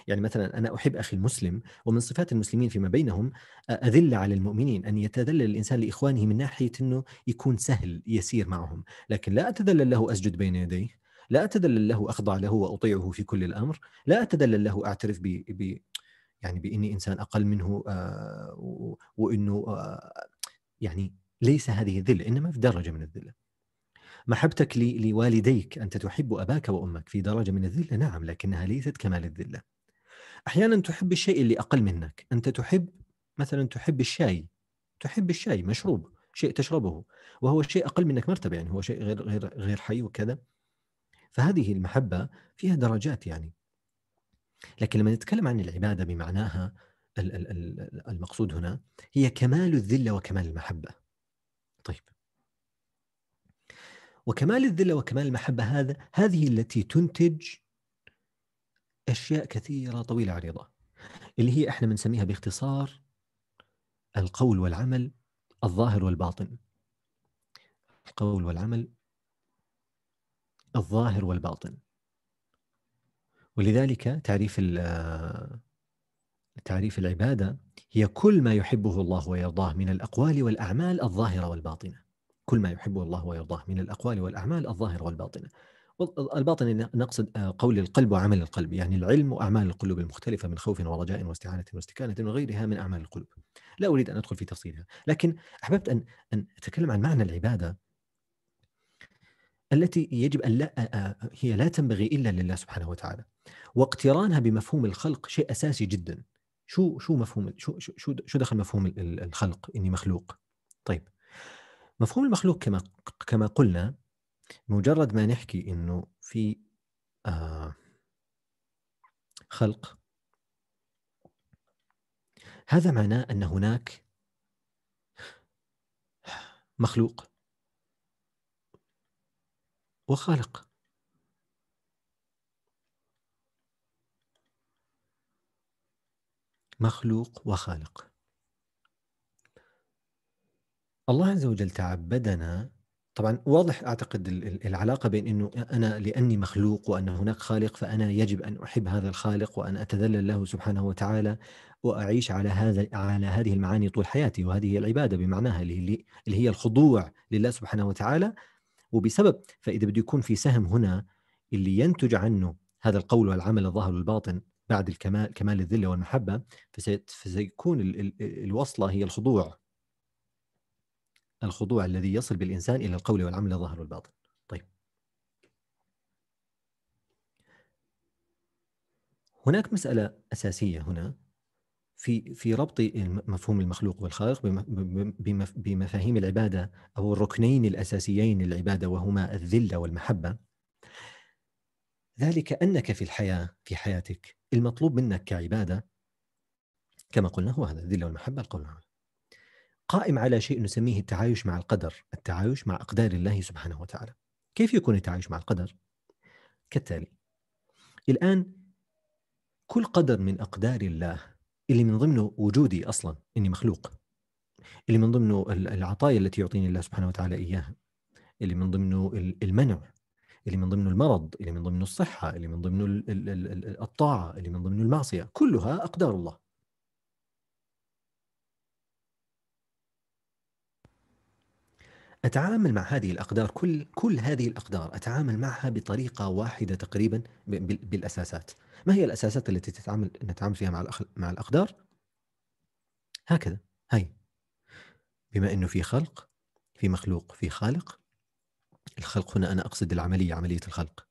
يعني مثلا أنا أحب أخي المسلم ومن صفات المسلمين فيما بينهم أذل على المؤمنين أن يتذلل الإنسان لإخوانه من ناحية أنه يكون سهل يسير معهم لكن لا أتذلل له أسجد بين يديه لا أتذلل له أخضع له وأطيعه في كل الأمر لا أتذلل له أعترف ب, ب... يعني بإني إنسان أقل منه آه، وإنه آه، يعني ليس هذه الذلة إنما في درجة من الذلة محبتك لوالديك أنت تحب أباك وأمك في درجة من الذلة نعم لكنها ليست كمال الذلة احيانا تحب الشيء اللي اقل منك انت تحب مثلا تحب الشاي تحب الشاي مشروب شيء تشربه وهو شيء اقل منك مرتبه يعني هو شيء غير غير غير حي وكذا فهذه المحبه فيها درجات يعني لكن لما نتكلم عن العباده بمعناها المقصود هنا هي كمال الذله وكمال المحبه طيب وكمال الذله وكمال المحبه هذا هذه التي تنتج أشياء كثيرة طويلة عريضة اللي هي احنا بنسميها باختصار القول والعمل الظاهر والباطن القول والعمل الظاهر والباطن ولذلك تعريف تعريف العبادة هي كل ما يحبه الله ويرضاه من الأقوال والأعمال الظاهرة والباطنة كل ما يحبه الله ويرضاه من الأقوال والأعمال الظاهرة والباطنة الباطن نقصد آه، قول القلب وعمل القلب يعني العلم وأعمال القلوب المختلفة من خوف ورجاء واستعانة واستكانة وغيرها من أعمال القلوب لا أريد أن أدخل في تفصيلها لكن أحببت أن أن أتكلم عن معنى العبادة التي يجب أن لا آه، آه، هي لا تنبغي إلا لله سبحانه وتعالى واقترانها بمفهوم الخلق شيء أساسي جدا شو شو مفهوم شو شو شو دخل مفهوم الخلق إني مخلوق طيب مفهوم المخلوق كما كما قلنا مجرد ما نحكي انه في آه خلق هذا معناه ان هناك مخلوق وخالق مخلوق وخالق الله عز وجل تعبدنا طبعا واضح اعتقد العلاقه بين انه انا لاني مخلوق وان هناك خالق فانا يجب ان احب هذا الخالق وان اتذلل له سبحانه وتعالى واعيش على هذا على هذه المعاني طول حياتي وهذه العباده بمعناها اللي هي الخضوع لله سبحانه وتعالى وبسبب فاذا بده يكون في سهم هنا اللي ينتج عنه هذا القول والعمل الظاهر والباطن بعد الكمال كمال الذله والمحبه فسيكون الوصله هي الخضوع الخضوع الذي يصل بالإنسان إلى القول والعمل الظاهر والباطن طيب هناك مسألة أساسية هنا في في ربط مفهوم المخلوق والخالق بمفاهيم العبادة أو الركنين الأساسيين للعبادة وهما الذلة والمحبة ذلك أنك في الحياة في حياتك المطلوب منك كعبادة كما قلنا هو هذا الذلة والمحبة القول والعمل قائم على شيء نسميه التعايش مع القدر التعايش مع أقدار الله سبحانه وتعالى كيف يكون التعايش مع القدر؟ كالتالي الآن كل قدر من أقدار الله اللي من ضمنه وجودي أصلا إني مخلوق اللي من ضمنه العطايا التي يعطيني الله سبحانه وتعالى إياها اللي من ضمنه المنع اللي من ضمنه المرض اللي من ضمنه الصحة اللي من ضمنه الطاعة اللي من ضمنه المعصية كلها أقدار الله اتعامل مع هذه الاقدار كل كل هذه الاقدار اتعامل معها بطريقه واحده تقريبا بالاساسات ما هي الاساسات التي تتعامل نتعامل فيها مع مع الاقدار هكذا هاي بما انه في خلق في مخلوق في خالق الخلق هنا انا اقصد العمليه عمليه الخلق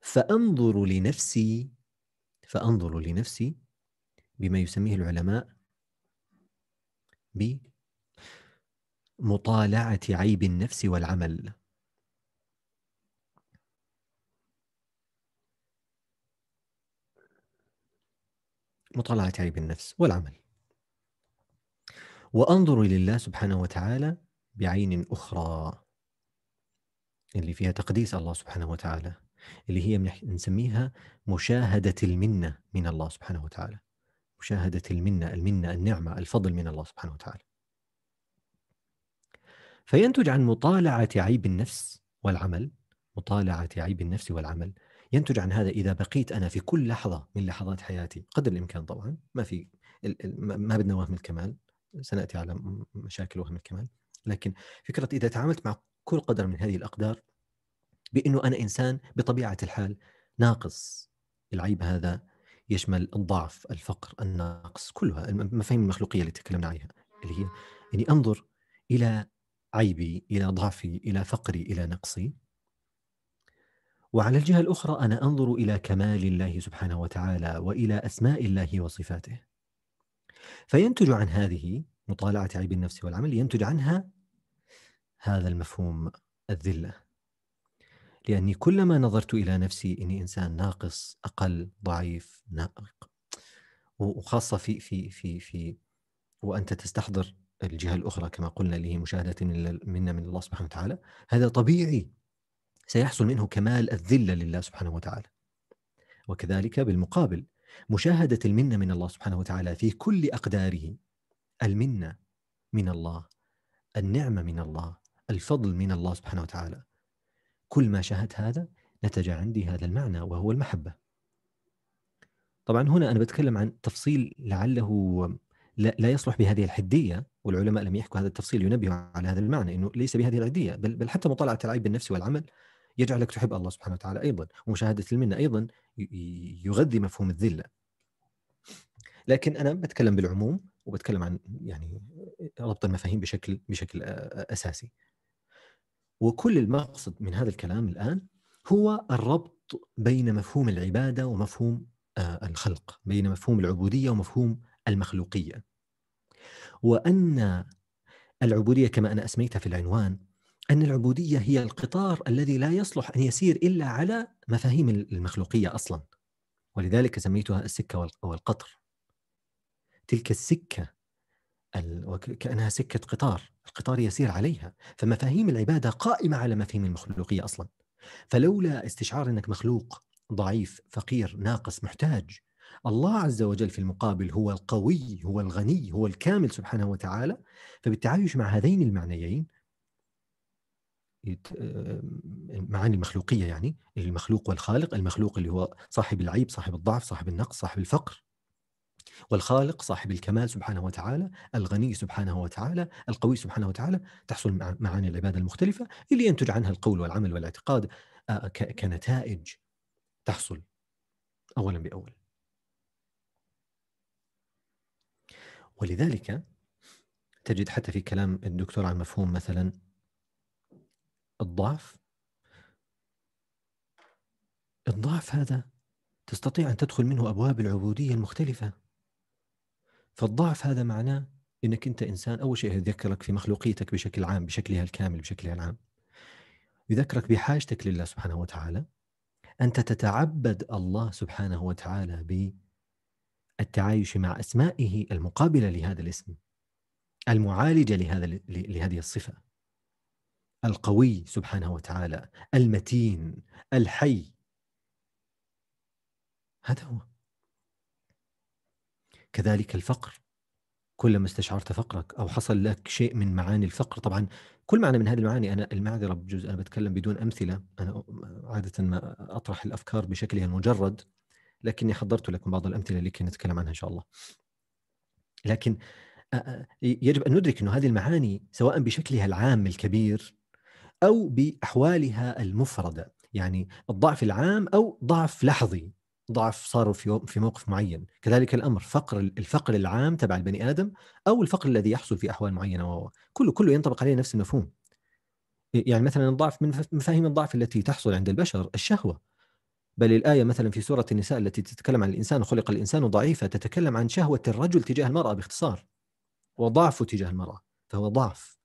فانظر لنفسي فانظر لنفسي بما يسميه العلماء ب مطالعه عيب النفس والعمل مطالعه عيب النفس والعمل وانظر لله سبحانه وتعالى بعين اخرى اللي فيها تقديس الله سبحانه وتعالى اللي هي نسميها مشاهده المنه من الله سبحانه وتعالى مشاهده المنه المنه النعمه الفضل من الله سبحانه وتعالى فينتج عن مطالعة عيب النفس والعمل مطالعة عيب النفس والعمل ينتج عن هذا إذا بقيت أنا في كل لحظة من لحظات حياتي قدر الإمكان طبعا ما في ما بدنا وهم الكمال سنأتي على مشاكل وهم الكمال لكن فكرة إذا تعاملت مع كل قدر من هذه الأقدار بأنه أنا إنسان بطبيعة الحال ناقص العيب هذا يشمل الضعف الفقر النقص كلها المفاهيم المخلوقية اللي تكلمنا عليها اللي هي أني أنظر إلى عيبي الى ضعفي الى فقري الى نقصي وعلى الجهه الاخرى انا انظر الى كمال الله سبحانه وتعالى والى اسماء الله وصفاته فينتج عن هذه مطالعه عيب النفس والعمل ينتج عنها هذا المفهوم الذله لاني كلما نظرت الى نفسي اني انسان ناقص اقل ضعيف ناقص وخاصه في في في في وانت تستحضر الجهة الأخرى كما قلنا اللي هي مشاهدة منا من الله سبحانه وتعالى هذا طبيعي سيحصل منه كمال الذلة لله سبحانه وتعالى وكذلك بالمقابل مشاهدة المنة من الله سبحانه وتعالى في كل أقداره المنة من الله النعمة من الله الفضل من الله سبحانه وتعالى كل ما شاهدت هذا نتج عندي هذا المعنى وهو المحبة طبعا هنا أنا بتكلم عن تفصيل لعله لا يصلح بهذه الحدية والعلماء لم يحكوا هذا التفصيل ينبه على هذا المعنى انه ليس بهذه العديه بل بل حتى مطالعه العيب بالنفس والعمل يجعلك تحب الله سبحانه وتعالى ايضا ومشاهده المنه ايضا يغذي مفهوم الذله لكن انا بتكلم بالعموم وبتكلم عن يعني ربط المفاهيم بشكل بشكل اساسي وكل المقصد من هذا الكلام الان هو الربط بين مفهوم العباده ومفهوم آه، الخلق بين مفهوم العبوديه ومفهوم المخلوقيه وأن العبودية كما أنا أسميتها في العنوان أن العبودية هي القطار الذي لا يصلح أن يسير إلا على مفاهيم المخلوقية أصلا ولذلك سميتها السكة والقطر تلك السكة وكأنها سكة قطار القطار يسير عليها فمفاهيم العبادة قائمة على مفاهيم المخلوقية أصلا فلولا استشعار أنك مخلوق ضعيف فقير ناقص محتاج الله عز وجل في المقابل هو القوي هو الغني هو الكامل سبحانه وتعالى فبالتعايش مع هذين المعنيين معاني المخلوقية يعني المخلوق والخالق المخلوق اللي هو صاحب العيب صاحب الضعف صاحب النقص صاحب الفقر والخالق صاحب الكمال سبحانه وتعالى الغني سبحانه وتعالى القوي سبحانه وتعالى تحصل معاني العبادة المختلفة اللي ينتج عنها القول والعمل والاعتقاد آه، كنتائج تحصل أولا بأول ولذلك تجد حتى في كلام الدكتور عن مفهوم مثلا الضعف الضعف هذا تستطيع أن تدخل منه أبواب العبودية المختلفة فالضعف هذا معناه أنك أنت إنسان أول شيء يذكرك في مخلوقيتك بشكل عام بشكلها الكامل بشكلها العام يذكرك بحاجتك لله سبحانه وتعالى أنت تتعبد الله سبحانه وتعالى التعايش مع اسمائه المقابله لهذا الاسم المعالجه لهذا لهذه الصفه القوي سبحانه وتعالى المتين الحي هذا هو كذلك الفقر كلما استشعرت فقرك او حصل لك شيء من معاني الفقر طبعا كل معنى من هذه المعاني انا المعذره بجزء انا بتكلم بدون امثله انا عاده ما اطرح الافكار بشكلها المجرد لكني حضرت لكم بعض الامثله لكي نتكلم عنها ان شاء الله. لكن آه، آه، يجب ان ندرك انه هذه المعاني سواء بشكلها العام الكبير او باحوالها المفرده، يعني الضعف العام او ضعف لحظي، ضعف صار في في موقف معين، كذلك الامر فقر الفقر العام تبع البني ادم او الفقر الذي يحصل في احوال معينه وهو كله كله ينطبق عليه نفس المفهوم. يعني مثلا الضعف من مفاهيم الضعف التي تحصل عند البشر الشهوه بل الآية مثلا في سورة النساء التي تتكلم عن الإنسان خلق الإنسان ضعيفا تتكلم عن شهوة الرجل تجاه المرأة باختصار وضعفه تجاه المرأة فهو ضعف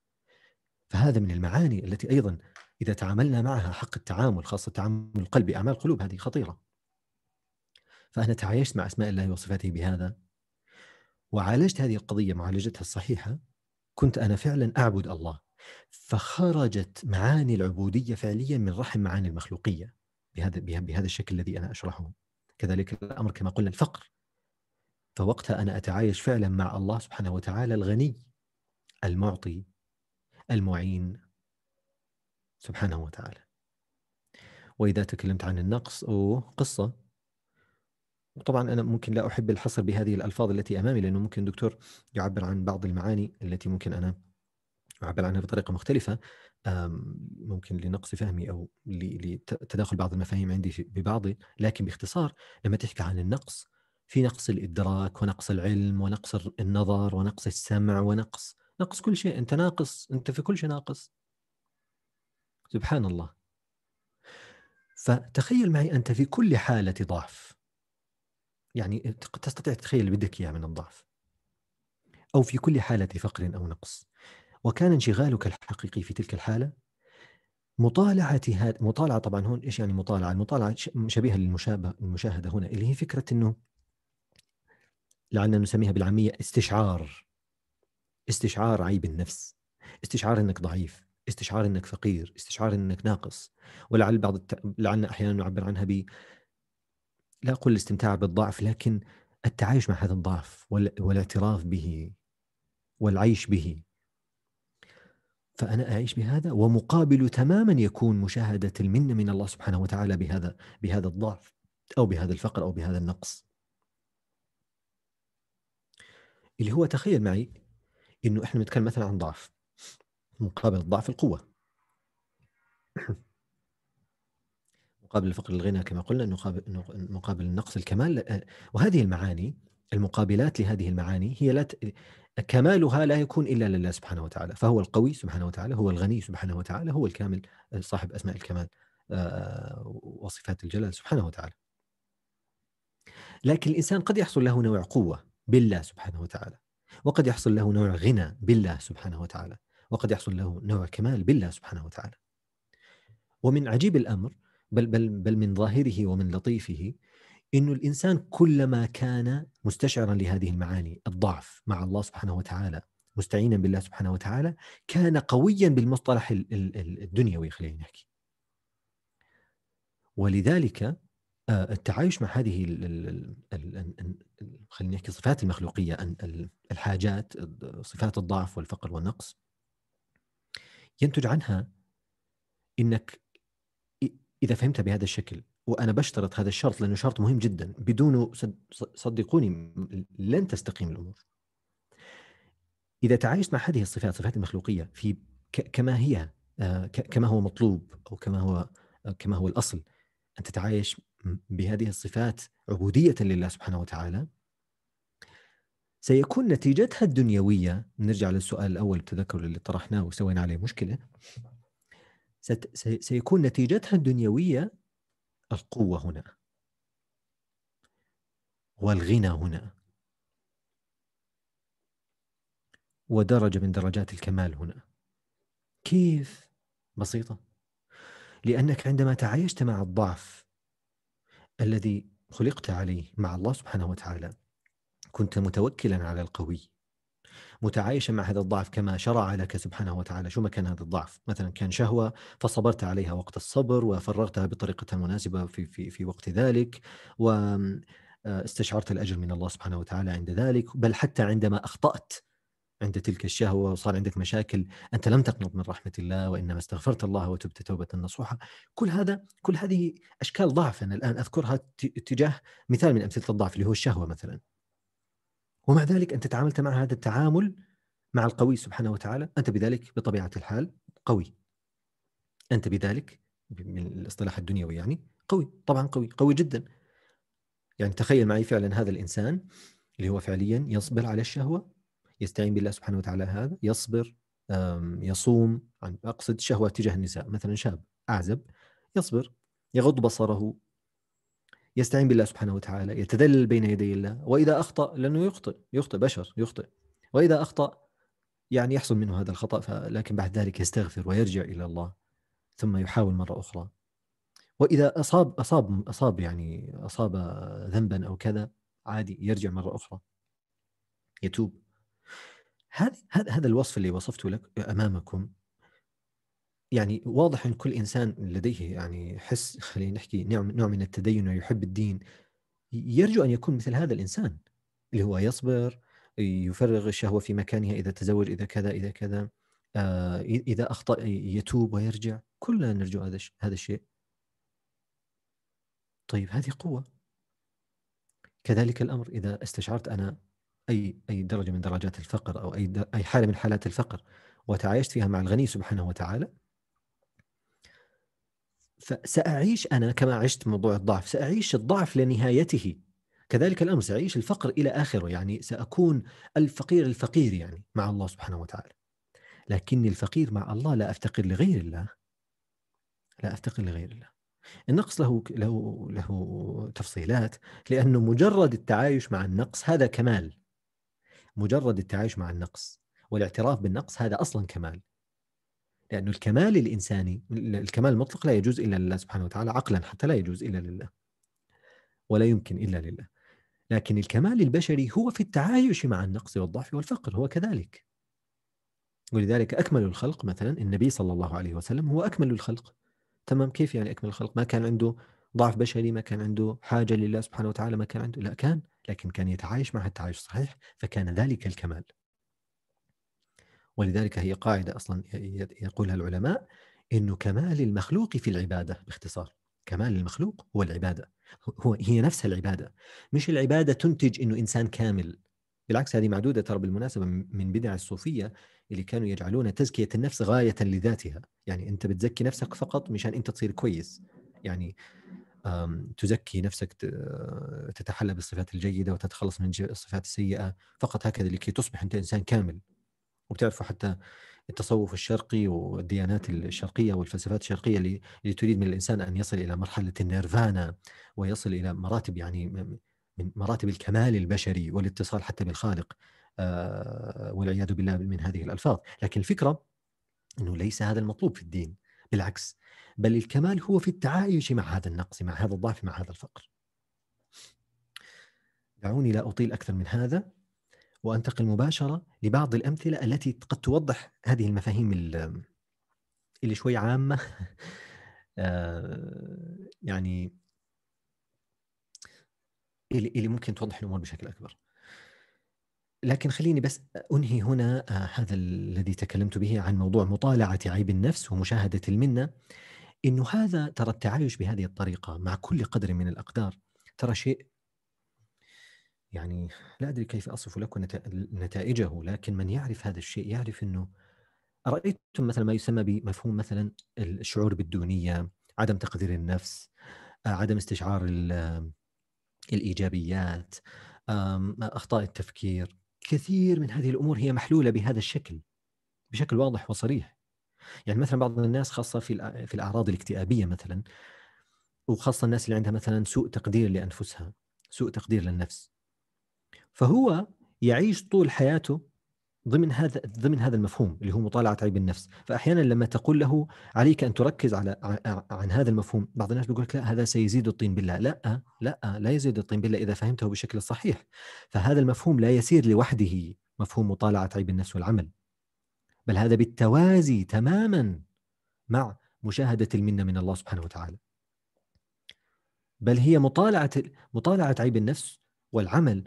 فهذا من المعاني التي أيضا إذا تعاملنا معها حق التعامل خاصة تعامل القلب أعمال القلوب هذه خطيرة فأنا تعايشت مع أسماء الله وصفاته بهذا وعالجت هذه القضية معالجتها الصحيحة كنت أنا فعلا أعبد الله فخرجت معاني العبودية فعليا من رحم معاني المخلوقية بهذا بهذا الشكل الذي انا اشرحه كذلك الامر كما قلنا الفقر فوقتها انا اتعايش فعلا مع الله سبحانه وتعالى الغني المعطي المعين سبحانه وتعالى واذا تكلمت عن النقص او قصه وطبعا انا ممكن لا احب الحصر بهذه الالفاظ التي امامي لانه ممكن دكتور يعبر عن بعض المعاني التي ممكن انا أعبر عنها بطريقة مختلفة ممكن لنقص فهمي أو لتداخل بعض المفاهيم عندي ببعض لكن باختصار لما تحكي عن النقص في نقص الإدراك ونقص العلم ونقص النظر ونقص السمع ونقص نقص كل شيء أنت ناقص أنت في كل شيء ناقص سبحان الله فتخيل معي أنت في كل حالة ضعف يعني تستطيع تتخيل بدك إياه من الضعف أو في كل حالة فقر أو نقص وكان انشغالك الحقيقي في تلك الحالة مطالعة هذا مطالعة طبعا هون ايش يعني مطالعة؟ المطالعة شبيهة للمشابه المشاهدة هنا اللي هي فكرة انه لعلنا نسميها بالعامية استشعار استشعار عيب النفس استشعار انك ضعيف استشعار انك فقير استشعار انك ناقص ولعل بعض الت... لعلنا احيانا نعبر عنها ب لا اقول الاستمتاع بالضعف لكن التعايش مع هذا الضعف وال... والاعتراف به والعيش به فأنا أعيش بهذا ومقابل تماما يكون مشاهدة المنة من الله سبحانه وتعالى بهذا بهذا الضعف أو بهذا الفقر أو بهذا النقص اللي هو تخيل معي انه احنا بنتكلم مثلا عن ضعف مقابل الضعف القوه مقابل الفقر الغنى كما قلنا مقابل النقص الكمال وهذه المعاني المقابلات لهذه المعاني هي لا ت... كمالها لا يكون الا لله سبحانه وتعالى، فهو القوي سبحانه وتعالى، هو الغني سبحانه وتعالى، هو الكامل صاحب اسماء الكمال آه، وصفات الجلال سبحانه وتعالى. لكن الانسان قد يحصل له نوع قوه بالله سبحانه وتعالى، وقد يحصل له نوع غنى بالله سبحانه وتعالى، وقد يحصل له نوع كمال بالله سبحانه وتعالى. ومن عجيب الامر بل بل بل من ظاهره ومن لطيفه انه الانسان كلما كان مستشعرا لهذه المعاني الضعف مع الله سبحانه وتعالى مستعينا بالله سبحانه وتعالى كان قويا بالمصطلح الدنيوي خلينا نحكي ولذلك آه، التعايش مع هذه خلينا نحكي صفات المخلوقيه الحاجات صفات الضعف والفقر والنقص ينتج عنها انك اذا فهمتها بهذا الشكل وانا بشترط هذا الشرط لانه شرط مهم جدا بدونه صدقوني لن تستقيم الامور اذا تعايشت مع هذه الصفات صفات المخلوقيه في كما هي آه، كما هو مطلوب او كما هو آه، كما هو الاصل ان تتعايش بهذه الصفات عبوديه لله سبحانه وتعالى سيكون نتيجتها الدنيويه نرجع للسؤال الاول التذكر اللي طرحناه وسوينا عليه مشكله سيكون نتيجتها الدنيويه القوة هنا والغنى هنا ودرجة من درجات الكمال هنا كيف؟ بسيطة لأنك عندما تعايشت مع الضعف الذي خلقت عليه مع الله سبحانه وتعالى كنت متوكلا على القوي متعايشة مع هذا الضعف كما شرع لك سبحانه وتعالى شو ما كان هذا الضعف مثلا كان شهوة فصبرت عليها وقت الصبر وفرغتها بطريقة مناسبة في, في, في وقت ذلك و آه، استشعرت الأجر من الله سبحانه وتعالى عند ذلك بل حتى عندما أخطأت عند تلك الشهوة وصار عندك مشاكل أنت لم تقنط من رحمة الله وإنما استغفرت الله وتبت توبة نصوحة كل هذا كل هذه أشكال ضعف أنا الآن أذكرها تجاه مثال من أمثلة الضعف اللي هو الشهوة مثلا ومع ذلك أنت تعاملت مع هذا التعامل مع القوي سبحانه وتعالى أنت بذلك بطبيعة الحال قوي أنت بذلك من الاصطلاح الدنيوي يعني قوي طبعا قوي قوي جدا يعني تخيل معي فعلا هذا الإنسان اللي هو فعليا يصبر على الشهوة يستعين بالله سبحانه وتعالى هذا يصبر يصوم عن أقصد شهوة تجاه النساء مثلا شاب أعزب يصبر يغض بصره يستعين بالله سبحانه وتعالى يتذلل بين يدي الله وإذا أخطأ لأنه يخطئ يخطئ بشر يخطئ وإذا أخطأ يعني يحصل منه هذا الخطأ لكن بعد ذلك يستغفر ويرجع إلى الله ثم يحاول مرة أخرى وإذا أصاب أصاب أصاب يعني أصاب ذنبا أو كذا عادي يرجع مرة أخرى يتوب هذا هذا الوصف اللي وصفته لك أمامكم يعني واضح ان كل انسان لديه يعني حس خلينا نحكي نوع من التدين ويحب الدين يرجو ان يكون مثل هذا الانسان اللي هو يصبر يفرغ الشهوه في مكانها اذا تزوج اذا كذا اذا كذا آه، اذا اخطا يتوب ويرجع كلنا نرجو هذا هذا الشيء طيب هذه قوه كذلك الامر اذا استشعرت انا اي اي درجه من درجات الفقر او اي اي حاله من حالات الفقر وتعايشت فيها مع الغني سبحانه وتعالى فساعيش انا كما عشت موضوع الضعف ساعيش الضعف لنهايته كذلك الامر ساعيش الفقر الى اخره يعني ساكون الفقير الفقير يعني مع الله سبحانه وتعالى لكني الفقير مع الله لا افتقر لغير الله لا افتقر لغير الله النقص له له له تفصيلات لانه مجرد التعايش مع النقص هذا كمال مجرد التعايش مع النقص والاعتراف بالنقص هذا اصلا كمال لأن الكمال الإنساني الكمال المطلق لا يجوز إلا لله سبحانه وتعالى عقلا حتى لا يجوز إلا لله ولا يمكن إلا لله لكن الكمال البشري هو في التعايش مع النقص والضعف والفقر هو كذلك ولذلك أكمل الخلق مثلا النبي صلى الله عليه وسلم هو أكمل الخلق تمام كيف يعني أكمل الخلق ما كان عنده ضعف بشري ما كان عنده حاجة لله سبحانه وتعالى ما كان عنده لا كان لكن كان يتعايش معها التعايش الصحيح فكان ذلك الكمال ولذلك هي قاعدة أصلا يقولها العلماء أنه كمال المخلوق في العبادة باختصار كمال المخلوق هو العبادة هو هي نفسها العبادة مش العبادة تنتج أنه إنسان كامل بالعكس هذه معدودة ترى بالمناسبة من بدع الصوفية اللي كانوا يجعلون تزكية النفس غاية لذاتها يعني أنت بتزكي نفسك فقط مشان أنت تصير كويس يعني تزكي نفسك تتحلى بالصفات الجيدة وتتخلص من الصفات السيئة فقط هكذا لكي تصبح أنت إنسان كامل وبتعرفوا حتى التصوف الشرقي والديانات الشرقية والفلسفات الشرقية اللي, اللي تريد من الإنسان أن يصل إلى مرحلة النيرفانا ويصل إلى مراتب يعني من مراتب الكمال البشري والاتصال حتى بالخالق آه، والعياذ بالله من هذه الألفاظ لكن الفكرة أنه ليس هذا المطلوب في الدين بالعكس بل الكمال هو في التعايش مع هذا النقص مع هذا الضعف مع هذا الفقر دعوني لا أطيل أكثر من هذا وانتقل مباشره لبعض الامثله التي قد توضح هذه المفاهيم اللي شوي عامه (laughs) آه، يعني اللي ممكن توضح الامور بشكل اكبر. لكن خليني بس انهي هنا آه، هذا الذي تكلمت به عن موضوع مطالعه عيب النفس ومشاهده المنه انه هذا ترى التعايش بهذه الطريقه مع كل قدر من الاقدار ترى شيء يعني لا أدري كيف أصف لكم نتائجه لكن من يعرف هذا الشيء يعرف أنه أرأيتم مثلا ما يسمى بمفهوم مثلا الشعور بالدونية عدم تقدير النفس آه، عدم استشعار الإيجابيات أخطاء التفكير كثير من هذه الأمور هي محلولة بهذا الشكل بشكل واضح وصريح يعني مثلا بعض الناس خاصة في في الأعراض الاكتئابية مثلا وخاصة الناس اللي عندها مثلا سوء تقدير لأنفسها سوء تقدير للنفس فهو يعيش طول حياته ضمن هذا ضمن هذا المفهوم اللي هو مطالعه عيب النفس، فاحيانا لما تقول له عليك ان تركز على عن هذا المفهوم، بعض الناس بيقول لك لا هذا سيزيد الطين بالله، لا لا لا يزيد الطين بالله اذا فهمته بشكل صحيح، فهذا المفهوم لا يسير لوحده مفهوم مطالعه عيب النفس والعمل. بل هذا بالتوازي تماما مع مشاهده المنه من الله سبحانه وتعالى. بل هي مطالعه مطالعه عيب النفس والعمل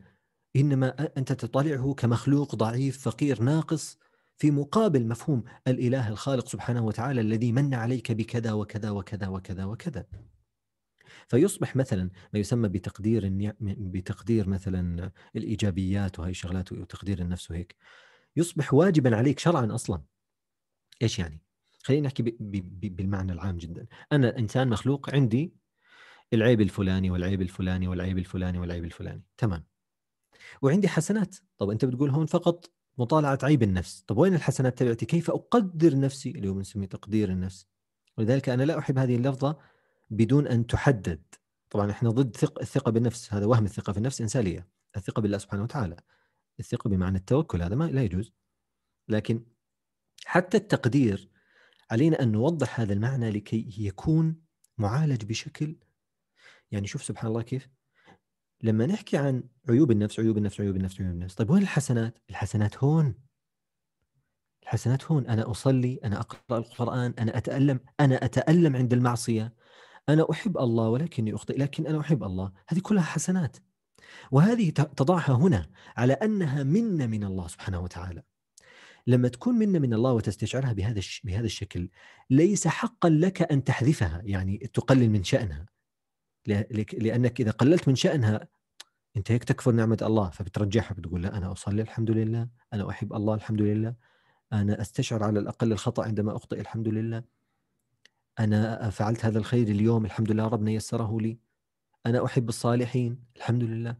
انما انت تطالعه كمخلوق ضعيف فقير ناقص في مقابل مفهوم الاله الخالق سبحانه وتعالى الذي من عليك بكذا وكذا وكذا وكذا وكذا فيصبح مثلا ما يسمى بتقدير بتقدير مثلا الايجابيات وهي الشغلات وتقدير النفس وهيك يصبح واجبا عليك شرعا اصلا ايش يعني خلينا نحكي بالمعنى العام جدا انا انسان مخلوق عندي العيب الفلاني والعيب الفلاني والعيب الفلاني والعيب الفلاني تمام وعندي حسنات طب انت بتقول هون فقط مطالعه عيب النفس طب وين الحسنات تبعتي كيف اقدر نفسي اللي هو بنسميه تقدير النفس ولذلك انا لا احب هذه اللفظه بدون ان تحدد طبعا احنا ضد ثق الثقه بالنفس هذا وهم الثقه في النفس انسانيه الثقه بالله سبحانه وتعالى الثقه بمعنى التوكل هذا ما لا يجوز لكن حتى التقدير علينا ان نوضح هذا المعنى لكي يكون معالج بشكل يعني شوف سبحان الله كيف لما نحكي عن عيوب النفس عيوب النفس عيوب النفس عيوب النفس طيب وين الحسنات الحسنات هون الحسنات هون انا اصلي انا اقرا القران انا اتالم انا اتالم عند المعصيه انا احب الله ولكني اخطئ لكن انا احب الله هذه كلها حسنات وهذه تضعها هنا على انها منه من الله سبحانه وتعالى لما تكون منا من الله وتستشعرها بهذا بهذا الشكل ليس حقا لك ان تحذفها يعني تقلل من شانها لانك اذا قللت من شانها انت هيك تكفر نعمه الله فبترجعها بتقول لا انا اصلي الحمد لله انا احب الله الحمد لله انا استشعر على الاقل الخطا عندما اخطئ الحمد لله انا فعلت هذا الخير اليوم الحمد لله ربنا يسره لي انا احب الصالحين الحمد لله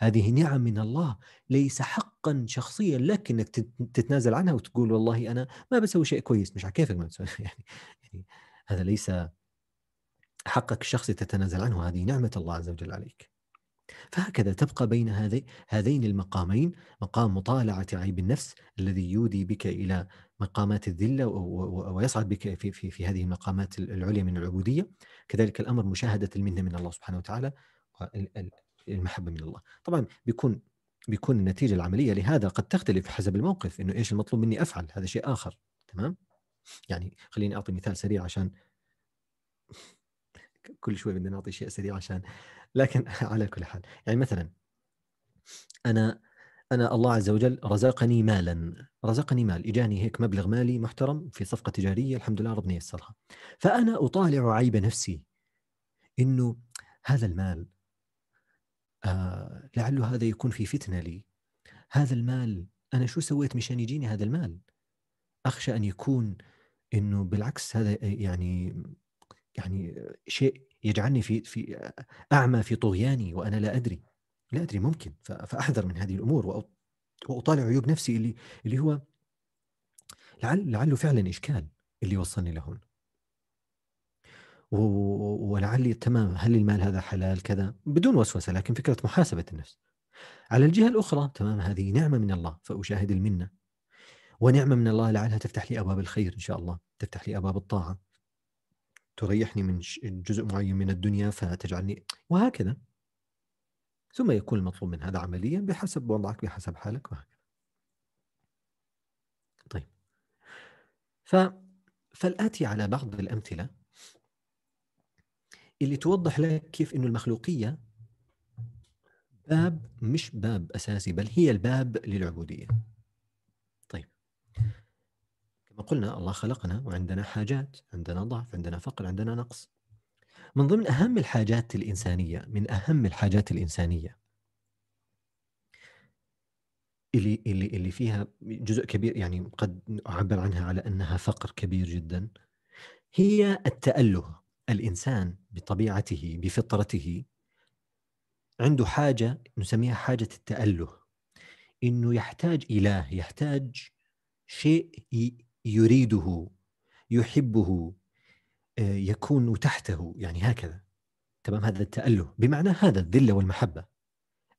هذه نعم من الله ليس حقا شخصيا لك انك تتنازل عنها وتقول والله انا ما بسوي شيء كويس مش على كيفك ما (laughs) يعني, يعني هذا ليس حقك الشخصي تتنازل عنه هذه نعمة الله عز وجل عليك فهكذا تبقى بين هذي هذين المقامين مقام مطالعة عيب النفس الذي يودي بك إلى مقامات الذلة ويصعد بك في, في, في هذه المقامات العليا من العبودية كذلك الأمر مشاهدة المنة من الله سبحانه وتعالى والمحبة من الله طبعا بيكون بيكون النتيجة العملية لهذا قد تختلف حسب الموقف إنه إيش المطلوب مني أفعل هذا شيء آخر تمام يعني خليني أعطي مثال سريع عشان كل شوي بدنا نعطي شيء سريع عشان لكن (laughs) على كل حال يعني مثلا انا انا الله عز وجل رزقني مالا رزقني مال اجاني هيك مبلغ مالي محترم في صفقه تجاريه الحمد لله ربنا ييسرها فانا اطالع عيب نفسي انه هذا المال آه لعله هذا يكون في فتنه لي هذا المال انا شو سويت مشان يجيني هذا المال اخشى ان يكون انه بالعكس هذا يعني يعني شيء يجعلني في في اعمى في طغياني وانا لا ادري لا ادري ممكن فاحذر من هذه الامور واطالع عيوب نفسي اللي اللي هو لعل لعله فعلا اشكال اللي وصلني لهون ولعلي تمام هل المال هذا حلال كذا بدون وسوسه لكن فكره محاسبه النفس على الجهه الاخرى تمام هذه نعمه من الله فاشاهد المنه ونعمه من الله لعلها تفتح لي ابواب الخير ان شاء الله تفتح لي ابواب الطاعه تريحني من جزء معين من الدنيا فتجعلني وهكذا ثم يكون المطلوب من هذا عمليا بحسب وضعك بحسب حالك وهكذا طيب ف فالآتي على بعض الأمثلة اللي توضح لك كيف أن المخلوقية باب مش باب أساسي بل هي الباب للعبودية قلنا الله خلقنا وعندنا حاجات عندنا ضعف عندنا فقر عندنا نقص من ضمن أهم الحاجات الإنسانية من أهم الحاجات الإنسانية اللي اللي اللي فيها جزء كبير يعني قد أعبر عنها على أنها فقر كبير جدا هي التأله الإنسان بطبيعته بفطرته عنده حاجة نسميها حاجة التأله إنه يحتاج إله يحتاج شيء يريده يحبه آه، يكون تحته يعني هكذا تمام هذا التأله بمعنى هذا الذلة والمحبة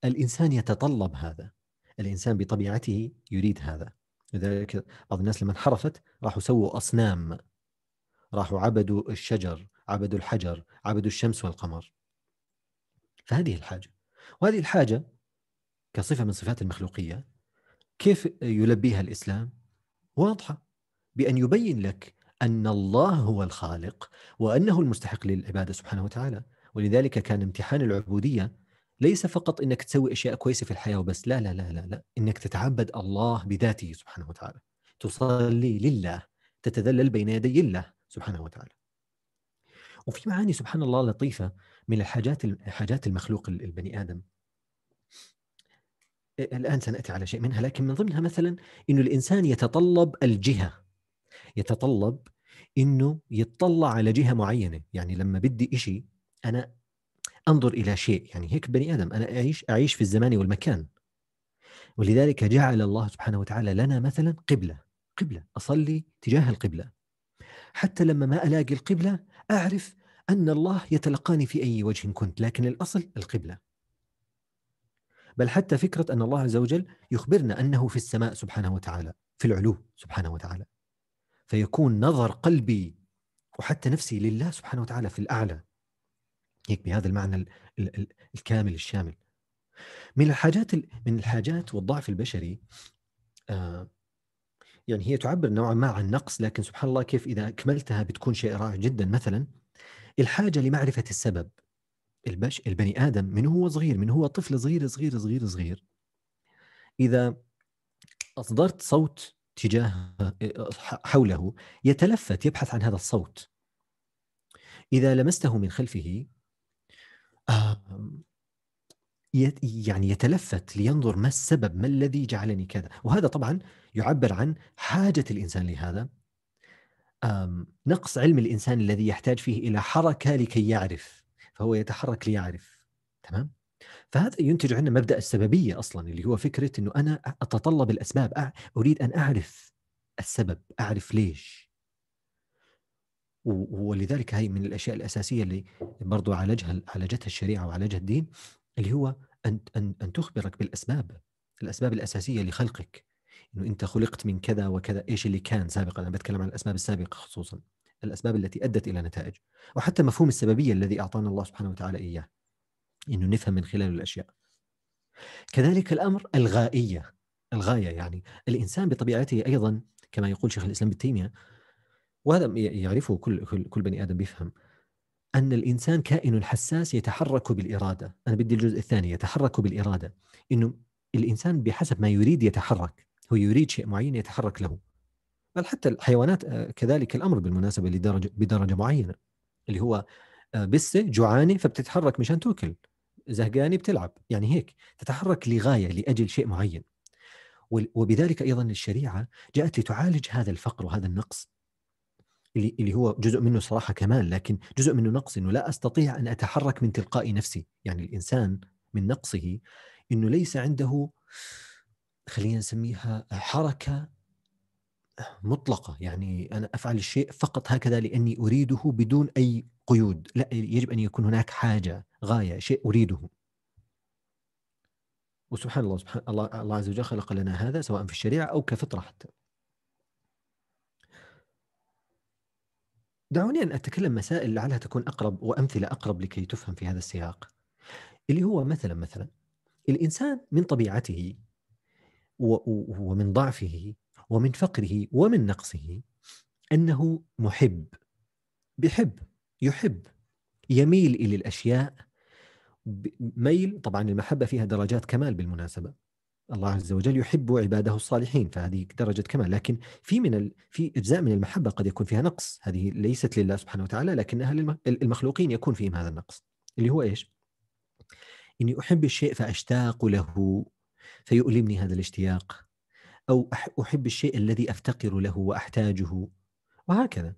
الإنسان يتطلب هذا الإنسان بطبيعته يريد هذا لذلك بعض الناس لما انحرفت راحوا سووا أصنام راحوا عبدوا الشجر عبدوا الحجر عبدوا الشمس والقمر فهذه الحاجة وهذه الحاجة كصفة من صفات المخلوقية كيف يلبيها الإسلام واضحة بأن يبين لك أن الله هو الخالق وأنه المستحق للعبادة سبحانه وتعالى ولذلك كان امتحان العبودية ليس فقط أنك تسوي أشياء كويسة في الحياة وبس لا لا لا لا, لا. أنك تتعبد الله بذاته سبحانه وتعالى تصلي لله تتذلل بين يدي الله سبحانه وتعالى وفي معاني سبحان الله لطيفة من الحاجات حاجات المخلوق البني آدم الآن سنأتي على شيء منها لكن من ضمنها مثلا أن الإنسان يتطلب الجهة يتطلب انه يتطلع على جهه معينه يعني لما بدي إشي انا انظر الى شيء يعني هيك بني ادم انا اعيش اعيش في الزمان والمكان ولذلك جعل الله سبحانه وتعالى لنا مثلا قبله قبله اصلي تجاه القبله حتى لما ما الاقي القبله اعرف ان الله يتلقاني في اي وجه كنت لكن الاصل القبله بل حتى فكره ان الله عز وجل يخبرنا انه في السماء سبحانه وتعالى في العلو سبحانه وتعالى فيكون نظر قلبي وحتى نفسي لله سبحانه وتعالى في الأعلى هيك بهذا المعنى الكامل الشامل من الحاجات من الحاجات والضعف البشري آه، يعني هي تعبر نوعا ما عن نقص لكن سبحان الله كيف إذا أكملتها بتكون شيء رائع جدا مثلا الحاجة لمعرفة السبب البش البني آدم من هو صغير من هو طفل صغير صغير صغير صغير إذا أصدرت صوت تجاه حوله يتلفت يبحث عن هذا الصوت إذا لمسته من خلفه يعني يتلفت لينظر ما السبب ما الذي جعلني كذا وهذا طبعا يعبر عن حاجة الإنسان لهذا نقص علم الإنسان الذي يحتاج فيه إلى حركة لكي يعرف فهو يتحرك ليعرف تمام فهذا ينتج عندنا مبدا السببيه اصلا اللي هو فكره انه انا اتطلب الاسباب اريد ان اعرف السبب اعرف ليش ولذلك هي من الاشياء الاساسيه اللي برضو عالجها عالجتها الشريعه وعالجها الدين اللي هو ان ان ان تخبرك بالاسباب الاسباب الاساسيه لخلقك انه انت خلقت من كذا وكذا ايش اللي كان سابقا انا بتكلم عن الاسباب السابقه خصوصا الاسباب التي ادت الى نتائج وحتى مفهوم السببيه الذي اعطانا الله سبحانه وتعالى اياه انه نفهم من خلال الاشياء كذلك الامر الغائيه الغايه يعني الانسان بطبيعته ايضا كما يقول شيخ الاسلام ابن تيميه وهذا يعرفه كل كل, كل بني ادم بيفهم أن الإنسان كائن حساس يتحرك بالإرادة أنا بدي الجزء الثاني يتحرك بالإرادة إنه الإنسان بحسب ما يريد يتحرك هو يريد شيء معين يتحرك له بل حتى الحيوانات آه، كذلك الأمر بالمناسبة لدرجة بدرجة معينة اللي هو آه، بسة جوعانة فبتتحرك مشان تأكل زهقاني بتلعب يعني هيك تتحرك لغايه لاجل شيء معين وبذلك ايضا الشريعه جاءت لتعالج هذا الفقر وهذا النقص اللي اللي هو جزء منه صراحه كمال لكن جزء منه نقص انه لا استطيع ان اتحرك من تلقاء نفسي يعني الانسان من نقصه انه ليس عنده خلينا نسميها حركه مطلقه يعني انا افعل الشيء فقط هكذا لاني اريده بدون اي قيود لا يجب أن يكون هناك حاجة غاية شيء أريده وسبحان الله سبحان الله الله عز وجل خلق لنا هذا سواء في الشريعة أو كفطرة حتى دعوني أن أتكلم مسائل لعلها تكون أقرب وأمثلة أقرب لكي تفهم في هذا السياق اللي هو مثلا مثلا الإنسان من طبيعته ومن ضعفه ومن فقره ومن نقصه أنه محب بحب يحب يميل الى الاشياء ميل طبعا المحبه فيها درجات كمال بالمناسبه الله عز وجل يحب عباده الصالحين فهذه درجه كمال لكن في من ال... في اجزاء من المحبه قد يكون فيها نقص هذه ليست لله سبحانه وتعالى لكنها للمخلوقين يكون فيهم هذا النقص اللي هو ايش؟ اني احب الشيء فاشتاق له فيؤلمني هذا الاشتياق او احب الشيء الذي افتقر له واحتاجه وهكذا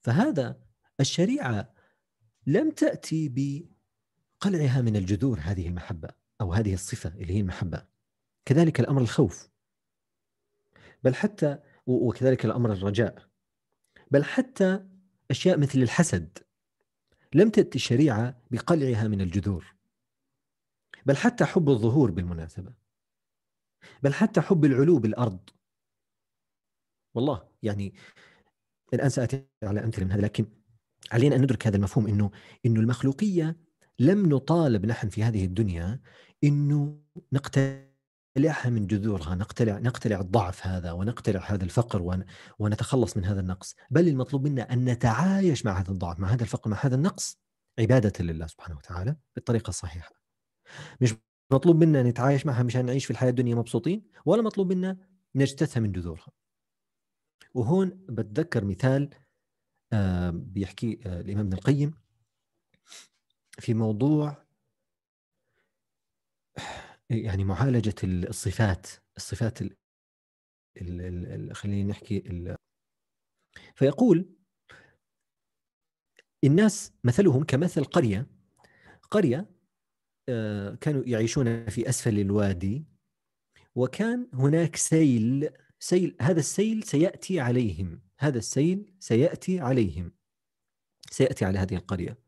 فهذا الشريعه لم تاتي بقلعها من الجذور هذه المحبه او هذه الصفه اللي هي المحبه كذلك الامر الخوف بل حتى وكذلك الامر الرجاء بل حتى اشياء مثل الحسد لم تاتي الشريعه بقلعها من الجذور بل حتى حب الظهور بالمناسبه بل حتى حب العلو بالارض والله يعني الان ساتي على امثله من هذا لكن علينا ان ندرك هذا المفهوم انه انه المخلوقيه لم نطالب نحن في هذه الدنيا انه نقتلعها من جذورها، نقتلع نقتلع الضعف هذا ونقتلع هذا الفقر ونتخلص من هذا النقص، بل المطلوب منا ان نتعايش مع هذا الضعف، مع هذا الفقر، مع هذا النقص عباده لله سبحانه وتعالى بالطريقه الصحيحه. مش مطلوب منا نتعايش معها مشان نعيش في الحياه الدنيا مبسوطين، ولا مطلوب منا نجتثها من جذورها. وهون بتذكر مثال آه، بيحكي آه، الامام ابن القيم في موضوع يعني معالجه الصفات الصفات ال ال ال خلينا نحكي فيقول الناس مثلهم كمثل قريه قريه آه، كانوا يعيشون في اسفل الوادي وكان هناك سيل سيل هذا السيل سيأتي عليهم هذا السيل سيأتي عليهم سيأتي على هذه القرية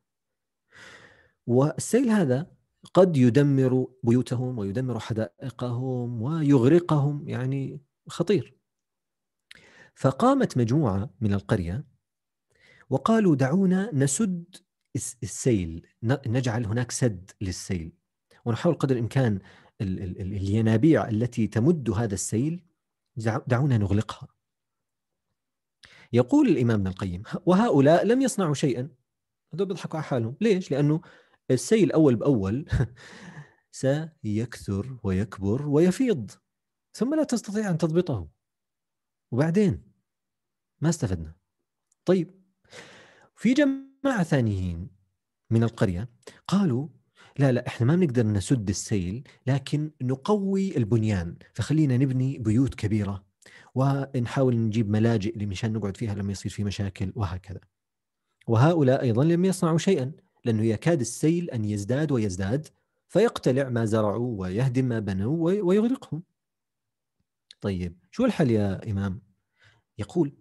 والسيل هذا قد يدمر بيوتهم ويدمر حدائقهم ويغرقهم يعني خطير فقامت مجموعة من القرية وقالوا دعونا نسد السيل نجعل هناك سد للسيل ونحاول قدر الإمكان الينابيع التي تمد هذا السيل دعونا نغلقها يقول الإمام ابن القيم وهؤلاء لم يصنعوا شيئا هذول بيضحكوا على حالهم ليش؟ لأنه السيل الأول بأول (laughs) سيكثر ويكبر ويفيض ثم لا تستطيع أن تضبطه وبعدين ما استفدنا طيب في جماعة ثانيين من القرية قالوا لا لا احنا ما بنقدر نسد السيل لكن نقوي البنيان فخلينا نبني بيوت كبيره ونحاول نجيب ملاجئ مشان نقعد فيها لما يصير في مشاكل وهكذا وهؤلاء ايضا لم يصنعوا شيئا لانه يكاد السيل ان يزداد ويزداد فيقتلع ما زرعوا ويهدم ما بنوا ويغرقهم طيب شو الحل يا امام يقول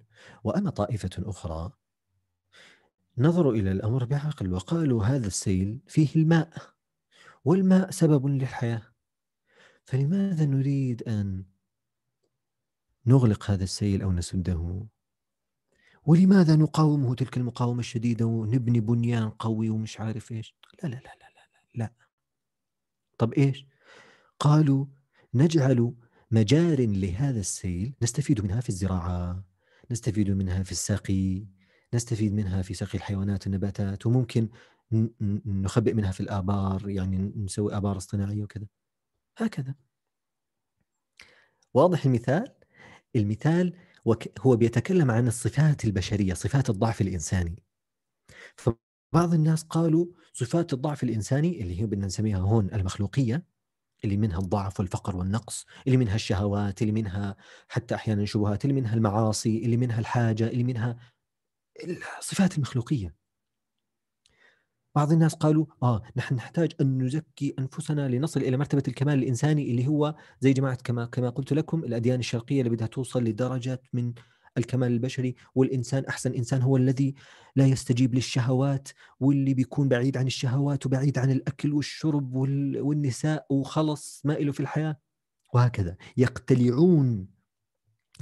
واما طائفه اخرى نظروا الى الامر بعقل وقالوا هذا السيل فيه الماء والماء سبب للحياه فلماذا نريد ان نغلق هذا السيل او نسده ولماذا نقاومه تلك المقاومه الشديده ونبني بنيان قوي ومش عارف ايش لا لا لا لا لا لا طب ايش قالوا نجعل مجار لهذا السيل نستفيد منها في الزراعه نستفيد منها في السقي نستفيد منها في سقي الحيوانات والنباتات وممكن نخبئ منها في الآبار يعني نسوي آبار اصطناعية وكذا هكذا واضح المثال المثال هو بيتكلم عن الصفات البشرية صفات الضعف الإنساني فبعض الناس قالوا صفات الضعف الإنساني اللي هي بدنا نسميها هون المخلوقية اللي منها الضعف والفقر والنقص اللي منها الشهوات اللي منها حتى أحيانا شبهات اللي منها المعاصي اللي منها الحاجة اللي منها الصفات المخلوقية بعض الناس قالوا اه نحن نحتاج ان نزكي انفسنا لنصل الى مرتبه الكمال الانساني اللي هو زي جماعه كما كما قلت لكم الاديان الشرقيه اللي بدها توصل لدرجه من الكمال البشري والانسان احسن انسان هو الذي لا يستجيب للشهوات واللي بيكون بعيد عن الشهوات وبعيد عن الاكل والشرب والنساء وخلص ما له في الحياه وهكذا يقتلعون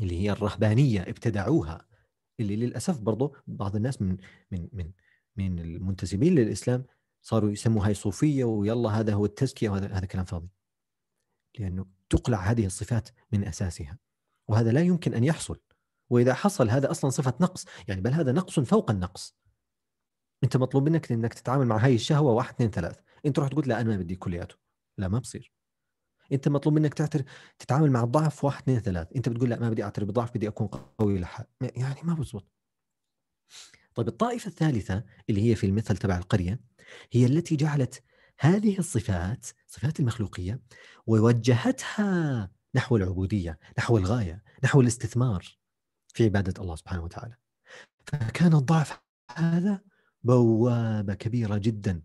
اللي هي الرهبانيه ابتدعوها اللي للاسف برضه بعض الناس من من من من المنتسبين للاسلام صاروا يسموها صوفيه ويلا هذا هو التزكيه وهذا هذا كلام فاضي. لانه تقلع هذه الصفات من اساسها وهذا لا يمكن ان يحصل واذا حصل هذا اصلا صفه نقص يعني بل هذا نقص فوق النقص. انت مطلوب منك انك تتعامل مع هاي الشهوه واحد اثنين ثلاث، انت رحت تقول لا انا ما بدي كلياته. لا ما بصير. انت مطلوب منك تعترف تتعامل مع الضعف واحد اثنين ثلاث، انت بتقول لا ما بدي اعترف بالضعف بدي اكون قوي لحالي، يعني ما بزبط. طيب الطائفة الثالثة اللي هي في المثل تبع القرية هي التي جعلت هذه الصفات صفات المخلوقية ووجهتها نحو العبودية نحو الغاية نحو الاستثمار في عبادة الله سبحانه وتعالى فكان الضعف هذا بوابة كبيرة جدا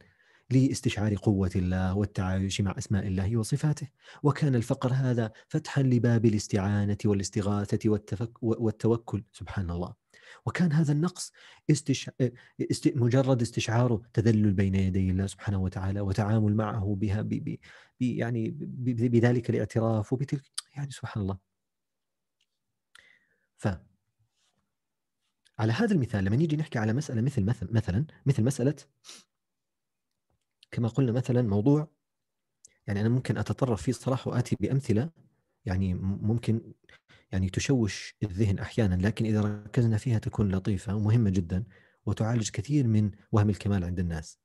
لاستشعار قوة الله والتعايش مع أسماء الله وصفاته وكان الفقر هذا فتحا لباب الاستعانة والاستغاثة والتفك والتوكل سبحان الله وكان هذا النقص استش... است... مجرد استشعاره تذلل بين يدي الله سبحانه وتعالى وتعامل معه بها ب... ب... ب... يعني ب... ب... بذلك الاعتراف وبتلك يعني سبحان الله ف على هذا المثال لما نيجي نحكي على مسألة مثل مثل مثلا مثل مسألة كما قلنا مثلا موضوع يعني أنا ممكن أتطرف فيه الصراحة وآتي بأمثلة يعني ممكن يعني تشوش الذهن احيانا لكن اذا ركزنا فيها تكون لطيفه ومهمه جدا وتعالج كثير من وهم الكمال عند الناس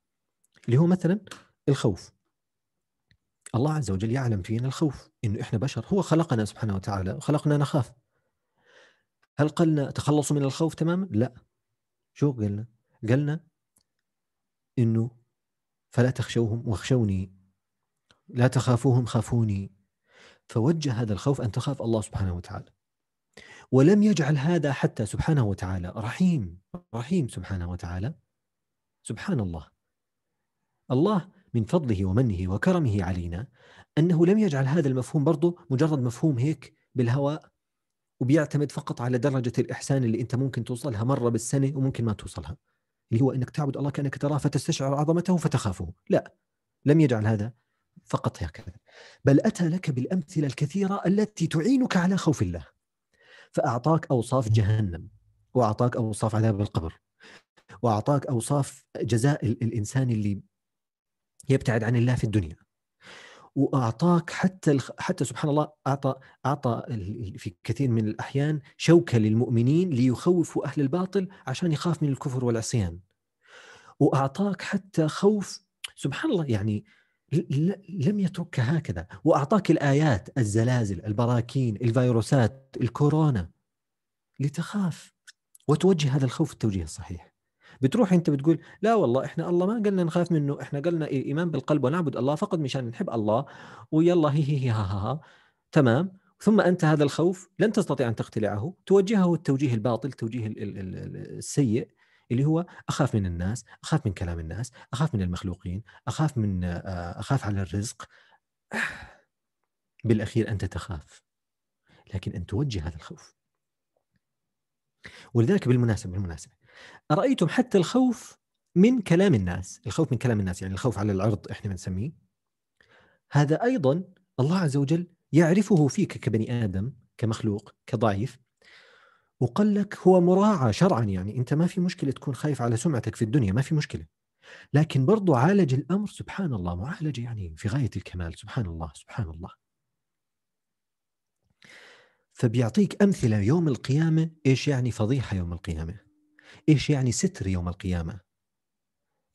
اللي هو مثلا الخوف الله عز وجل يعلم فينا الخوف انه احنا بشر هو خلقنا سبحانه وتعالى خلقنا نخاف هل قلنا تخلصوا من الخوف تماما لا شو قلنا قلنا انه فلا تخشوهم واخشوني لا تخافوهم خافوني فوجه هذا الخوف أن تخاف الله سبحانه وتعالى ولم يجعل هذا حتى سبحانه وتعالى رحيم رحيم سبحانه وتعالى سبحان الله الله من فضله ومنه وكرمه علينا أنه لم يجعل هذا المفهوم برضه مجرد مفهوم هيك بالهواء وبيعتمد فقط على درجة الإحسان اللي أنت ممكن توصلها مرة بالسنة وممكن ما توصلها اللي هو أنك تعبد الله كأنك تراه فتستشعر عظمته فتخافه لا لم يجعل هذا فقط هكذا بل أتى لك بالأمثلة الكثيرة التي تعينك على خوف الله فأعطاك أوصاف جهنم وأعطاك أوصاف عذاب القبر وأعطاك أوصاف جزاء الإنسان اللي يبتعد عن الله في الدنيا واعطاك حتى الخ... حتى سبحان الله اعطى اعطى في كثير من الاحيان شوكه للمؤمنين ليخوفوا اهل الباطل عشان يخاف من الكفر والعصيان واعطاك حتى خوف سبحان الله يعني لم يترك هكذا واعطاك الايات الزلازل البراكين الفيروسات الكورونا لتخاف وتوجه هذا الخوف التوجيه الصحيح بتروح انت بتقول لا والله احنا الله ما قلنا نخاف منه احنا قلنا ايمان بالقلب ونعبد الله فقط مشان نحب الله ويلا هي هي هي ها, ها, ها. تمام ثم انت هذا الخوف لن تستطيع ان تقتلعه توجهه التوجيه الباطل التوجيه السيء اللي هو اخاف من الناس اخاف من كلام الناس اخاف من المخلوقين اخاف من آه، اخاف على الرزق (sighs) بالاخير انت تخاف لكن ان توجه هذا الخوف ولذلك بالمناسبه بالمناسبه ارايتم حتى الخوف من كلام الناس الخوف من كلام الناس يعني الخوف على العرض احنا بنسميه هذا ايضا الله عز وجل يعرفه فيك كبني ادم كمخلوق كضعيف وقال لك هو مراعى شرعا يعني انت ما في مشكله تكون خايف على سمعتك في الدنيا ما في مشكله لكن برضو عالج الامر سبحان الله معالجه يعني في غايه الكمال سبحان الله سبحان الله فبيعطيك امثله يوم القيامه ايش يعني فضيحه يوم القيامه ايش يعني ستر يوم القيامه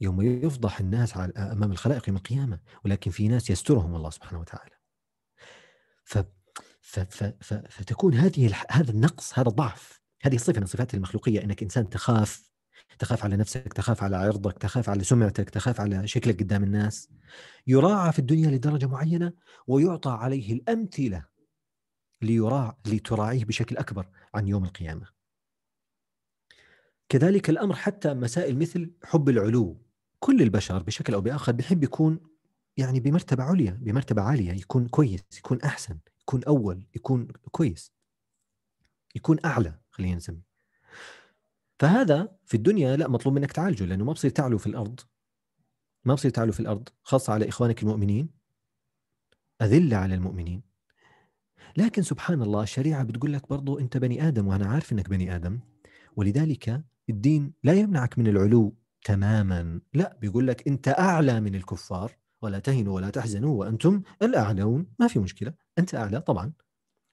يوم يفضح الناس على امام الخلائق يوم القيامه ولكن في ناس يسترهم الله سبحانه وتعالى ف فتكون هذه هذا النقص هذا الضعف هذه صفه من صفات المخلوقيه انك انسان تخاف تخاف على نفسك تخاف على عرضك تخاف على سمعتك تخاف على شكلك قدام الناس يراعى في الدنيا لدرجه معينه ويعطى عليه الامثله ليراع لتراعيه بشكل اكبر عن يوم القيامه كذلك الامر حتى مسائل مثل حب العلو كل البشر بشكل او باخر بيحب يكون يعني بمرتبه عليا بمرتبه عاليه يكون كويس يكون احسن يكون اول يكون كويس يكون اعلى خلينا نسميه فهذا في الدنيا لا مطلوب منك تعالجه لانه ما بصير تعلو في الارض ما بصير تعلو في الارض خاصه على اخوانك المؤمنين اذله على المؤمنين لكن سبحان الله الشريعه بتقول لك برضو انت بني ادم وانا عارف انك بني ادم ولذلك الدين لا يمنعك من العلو تماما لا بيقول لك انت اعلى من الكفار ولا تهنوا ولا تحزنوا وانتم الاعلون ما في مشكله انت اعلى طبعا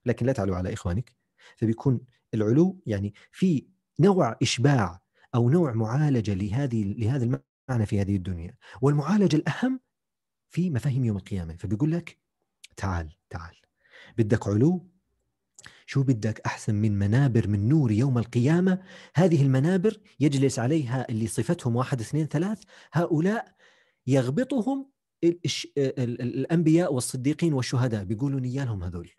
لكن لا تعلو على اخوانك فبيكون العلو يعني في نوع اشباع او نوع معالجه لهذه لهذا المعنى في هذه الدنيا والمعالجه الاهم في مفاهيم يوم القيامه فبيقول لك تعال تعال بدك علو شو بدك احسن من منابر من نور يوم القيامه هذه المنابر يجلس عليها اللي صفتهم واحد اثنين ثلاث هؤلاء يغبطهم الانبياء والصديقين والشهداء بيقولوا نيالهم هذول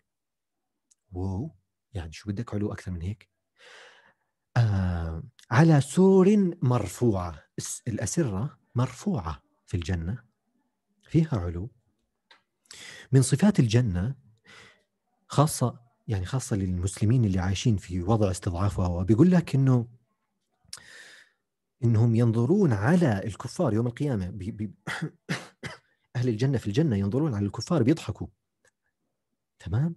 واو يعني شو بدك علو اكثر من هيك آه على سور مرفوعه الاسره مرفوعه في الجنه فيها علو من صفات الجنه خاصه يعني خاصه للمسلمين اللي عايشين في وضع استضعاف وهو بيقول لك انه انهم ينظرون على الكفار يوم القيامه بي بي أهل الجنة في الجنة ينظرون على الكفار بيضحكوا تمام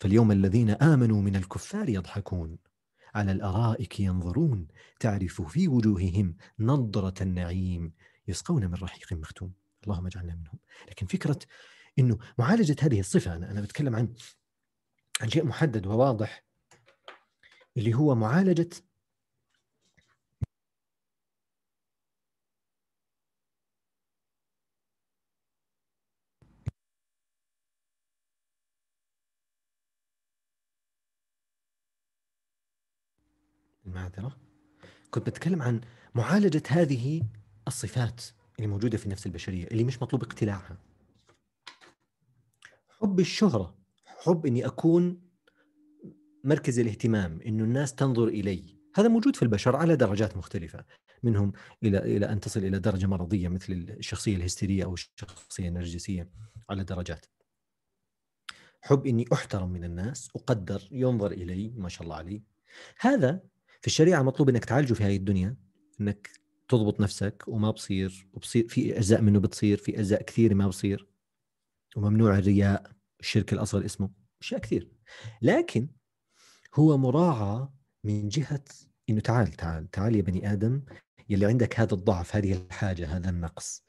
فاليوم الذين آمنوا من الكفار يضحكون على الأرائك ينظرون تعرف في وجوههم نضرة النعيم يسقون من رحيق مختوم اللهم اجعلنا منهم لكن فكرة أنه معالجة هذه الصفة أنا, أنا بتكلم عن عن شيء محدد وواضح اللي هو معالجة المعذرة كنت بتكلم عن معالجة هذه الصفات اللي موجودة في النفس البشرية اللي مش مطلوب اقتلاعها حب الشهرة حب أني أكون مركز الاهتمام أنه الناس تنظر إلي هذا موجود في البشر على درجات مختلفة منهم إلى إلى أن تصل إلى درجة مرضية مثل الشخصية الهستيرية أو الشخصية النرجسية على درجات حب اني احترم من الناس اقدر ينظر الي ما شاء الله علي هذا في الشريعه مطلوب انك تعالجه في هذه الدنيا انك تضبط نفسك وما بصير وبصير في اجزاء منه بتصير في اجزاء كثير ما بصير وممنوع الرياء الشرك الاصغر اسمه اشياء كثير لكن هو مراعى من جهه انه تعال تعال تعال يا بني ادم يلي عندك هذا الضعف هذه الحاجه هذا النقص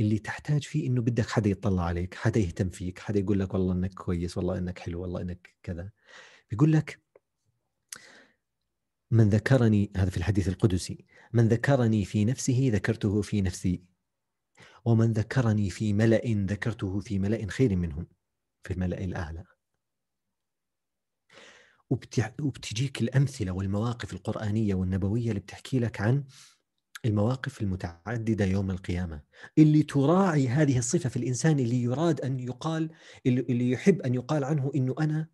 اللي تحتاج فيه انه بدك حدا يطلع عليك حدا يهتم فيك حدا يقول لك والله انك كويس والله انك حلو والله انك كذا بيقول لك من ذكرني هذا في الحديث القدسي من ذكرني في نفسه ذكرته في نفسي ومن ذكرني في ملأ ذكرته في ملأ خير منهم في الملأ الأعلى وبتجيك الأمثلة والمواقف القرآنية والنبوية اللي بتحكي لك عن المواقف المتعددة يوم القيامة اللي تراعي هذه الصفة في الإنسان اللي يراد أن يقال اللي يحب أن يقال عنه إنه أنا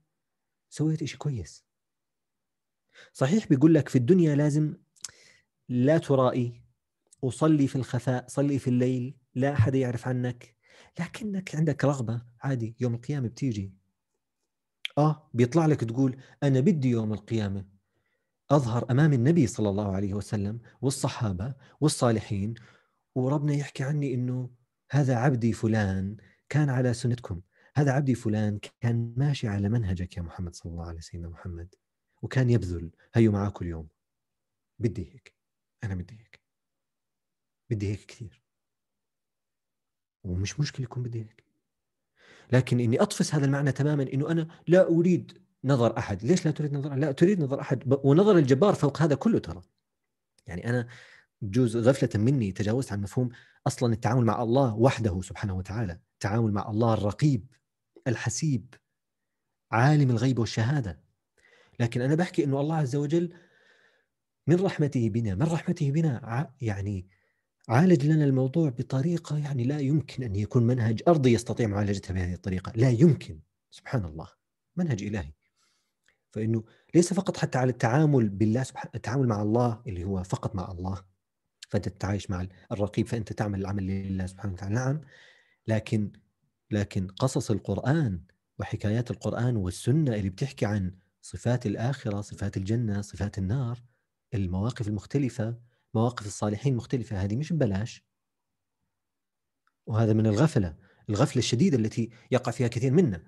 سويت إشي كويس صحيح بيقول لك في الدنيا لازم لا ترائي وصلي في الخفاء صلي في الليل لا أحد يعرف عنك لكنك عندك رغبة عادي يوم القيامة بتيجي آه بيطلع لك تقول أنا بدي يوم القيامة أظهر أمام النبي صلى الله عليه وسلم والصحابة والصالحين وربنا يحكي عني إنه هذا عبدي فلان كان على سنتكم هذا عبدي فلان كان ماشي على منهجك يا محمد صلى الله عليه سيدنا محمد وكان يبذل هيو كل اليوم بدي هيك أنا بدي هيك بدي هيك كثير ومش مشكلة يكون بدي هيك لكن إني أطفس هذا المعنى تماما إنه أنا لا أريد نظر أحد ليش لا تريد نظر لا تريد نظر أحد ونظر الجبار فوق هذا كله ترى يعني أنا بجوز غفلة مني تجاوزت عن مفهوم أصلا التعامل مع الله وحده سبحانه وتعالى التعامل مع الله الرقيب الحسيب عالم الغيب والشهادة لكن أنا بحكي أنه الله عز وجل من رحمته بنا من رحمته بنا يعني عالج لنا الموضوع بطريقة يعني لا يمكن أن يكون منهج أرضي يستطيع معالجتها بهذه الطريقة لا يمكن سبحان الله منهج إلهي فإنه ليس فقط حتى على التعامل بالله سبحانه التعامل مع الله اللي هو فقط مع الله فأنت تتعايش مع الرقيب فأنت تعمل العمل لله سبحانه وتعالى نعم لكن لكن قصص القرآن وحكايات القرآن والسنة اللي بتحكي عن صفات الآخرة صفات الجنة صفات النار المواقف المختلفة مواقف الصالحين مختلفة هذه مش ببلاش وهذا من الغفلة الغفلة الشديدة التي يقع فيها كثير منا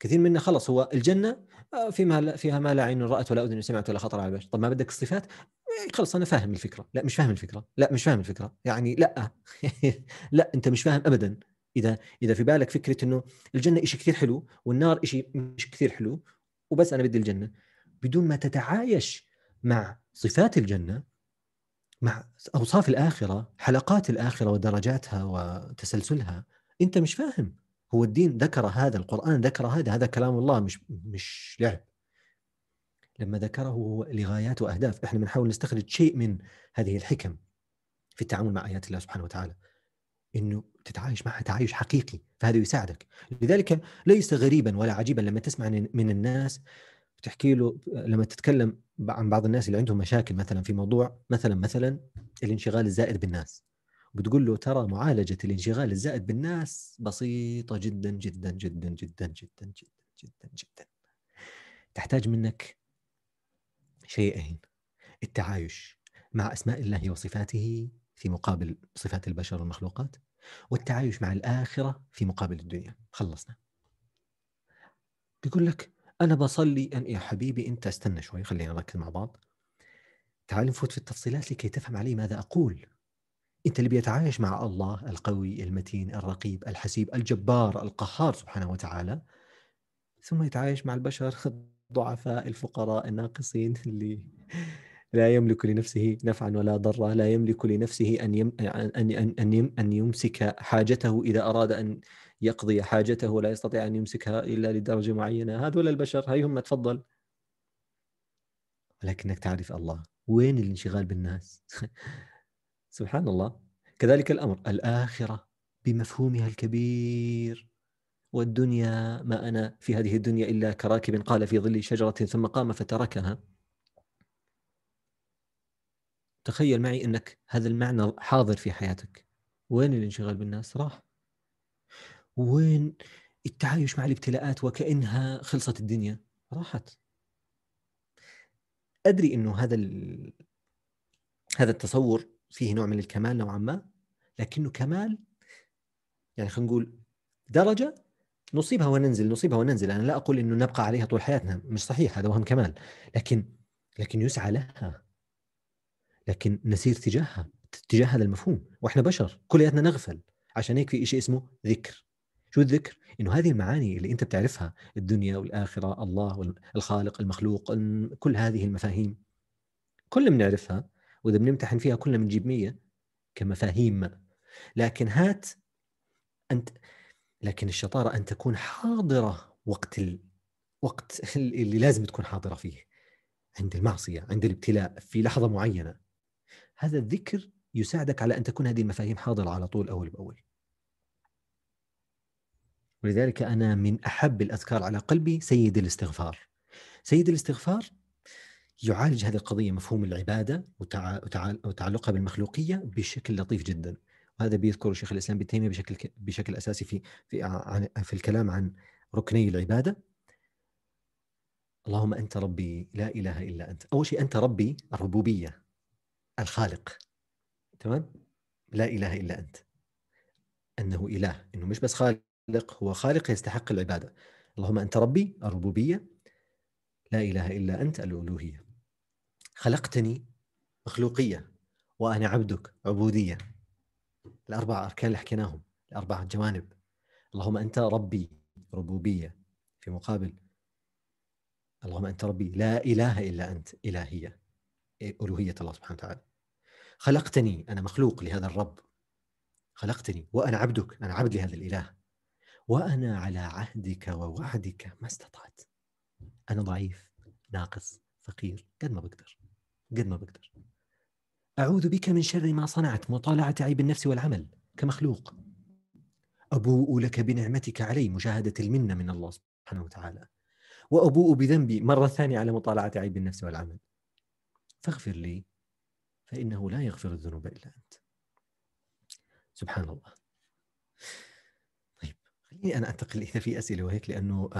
كثير منا خلص هو الجنة آه، فيما فيها ما لا عين رأت ولا أذن سمعت ولا خطر على البشر طب ما بدك الصفات إيه، خلص أنا فاهم الفكرة لا مش فاهم الفكرة لا مش فاهم الفكرة يعني لا (laughs) لا أنت مش فاهم أبدا إذا إذا في بالك فكرة أنه الجنة إشي كثير حلو والنار إشي مش كثير حلو وبس انا بدي الجنه بدون ما تتعايش مع صفات الجنه مع اوصاف الاخره حلقات الاخره ودرجاتها وتسلسلها انت مش فاهم هو الدين ذكر هذا القران ذكر هذا هذا كلام الله مش مش لعب لما ذكره هو لغايات واهداف احنا بنحاول نستخرج شيء من هذه الحكم في التعامل مع ايات الله سبحانه وتعالى انه تتعايش معها تعايش حقيقي فهذا يساعدك لذلك ليس غريبا ولا عجيبا لما تسمع من الناس تحكي له لما تتكلم عن بعض الناس اللي عندهم مشاكل مثلا في موضوع مثلا مثلا الانشغال الزائد بالناس بتقول له ترى معالجة الانشغال الزائد بالناس بسيطة جدا جدا جدا جدا جدا جدا جدا جدا تحتاج منك شيئين التعايش مع أسماء الله وصفاته في مقابل صفات البشر والمخلوقات والتعايش مع الآخرة في مقابل الدنيا خلصنا بيقول لك أنا بصلي أن يا حبيبي أنت استنى شوي خلينا نركز مع بعض تعال نفوت في التفصيلات لكي تفهم علي ماذا أقول أنت اللي بيتعايش مع الله القوي المتين الرقيب الحسيب الجبار القهار سبحانه وتعالى ثم يتعايش مع البشر الضعفاء الفقراء الناقصين اللي لا يملك لنفسه نفعا ولا ضرا لا يملك لنفسه أن, يم... أن, أن, أن, يم... أن يمسك حاجته إذا أراد أن يقضي حاجته ولا يستطيع أن يمسكها إلا لدرجة معينة هذول البشر هم تفضل ولكنك تعرف الله وين الانشغال بالناس (laughs) سبحان الله كذلك الأمر الآخرة بمفهومها الكبير والدنيا ما أنا في هذه الدنيا إلا كراكب قال في ظل شجرة ثم قام فتركها تخيل معي انك هذا المعنى حاضر في حياتك وين الانشغال بالناس راح وين التعايش مع الابتلاءات وكانها خلصت الدنيا راحت ادري انه هذا ال... هذا التصور فيه نوع من الكمال نوعا ما لكنه كمال يعني خلينا نقول درجه نصيبها وننزل نصيبها وننزل انا لا اقول انه نبقى عليها طول حياتنا مش صحيح هذا وهم كمال لكن لكن يسعى لها لكن نسير تجاهها تجاه هذا المفهوم واحنا بشر كلياتنا نغفل عشان هيك في شيء اسمه ذكر شو الذكر انه هذه المعاني اللي انت بتعرفها الدنيا والاخره الله الخالق المخلوق كل هذه المفاهيم كلنا بنعرفها واذا بنمتحن فيها كلنا بنجيب 100 كمفاهيم لكن هات انت لكن الشطاره ان تكون حاضره وقت ال... وقت (laughs) اللي لازم تكون حاضره فيه عند المعصيه عند الابتلاء في لحظه معينه هذا الذكر يساعدك على ان تكون هذه المفاهيم حاضره على طول اول باول. ولذلك انا من احب الاذكار على قلبي سيد الاستغفار. سيد الاستغفار يعالج هذه القضيه مفهوم العباده وتعلقها بالمخلوقيه بشكل لطيف جدا. وهذا بيذكره شيخ الاسلام ابن تيميه بشكل بشكل اساسي في في في الكلام عن ركني العباده. اللهم انت ربي لا اله الا انت. اول شيء انت ربي الربوبيه الخالق تمام لا اله الا انت انه اله انه مش بس خالق هو خالق يستحق العباده اللهم انت ربي الربوبيه لا اله الا انت الالوهيه خلقتني مخلوقيه وانا عبدك عبوديه الاربع اركان اللي حكيناهم الاربع جوانب اللهم انت ربي ربوبيه في مقابل اللهم انت ربي لا اله الا انت الهيه ألوهية الله سبحانه وتعالى خلقتني أنا مخلوق لهذا الرب خلقتني وأنا عبدك أنا عبد لهذا الإله وأنا على عهدك ووعدك ما استطعت أنا ضعيف ناقص فقير قد ما بقدر قد ما بقدر أعوذ بك من شر ما صنعت مطالعة عيب النفس والعمل كمخلوق أبوء لك بنعمتك علي مشاهدة المنة من الله سبحانه وتعالى وأبوء بذنبي مرة ثانية على مطالعة عيب النفس والعمل فاغفر لي فإنه لا يغفر الذنوب إلا أنت سبحان الله طيب خليني أنا أنتقل إذا في أسئلة وهيك لأنه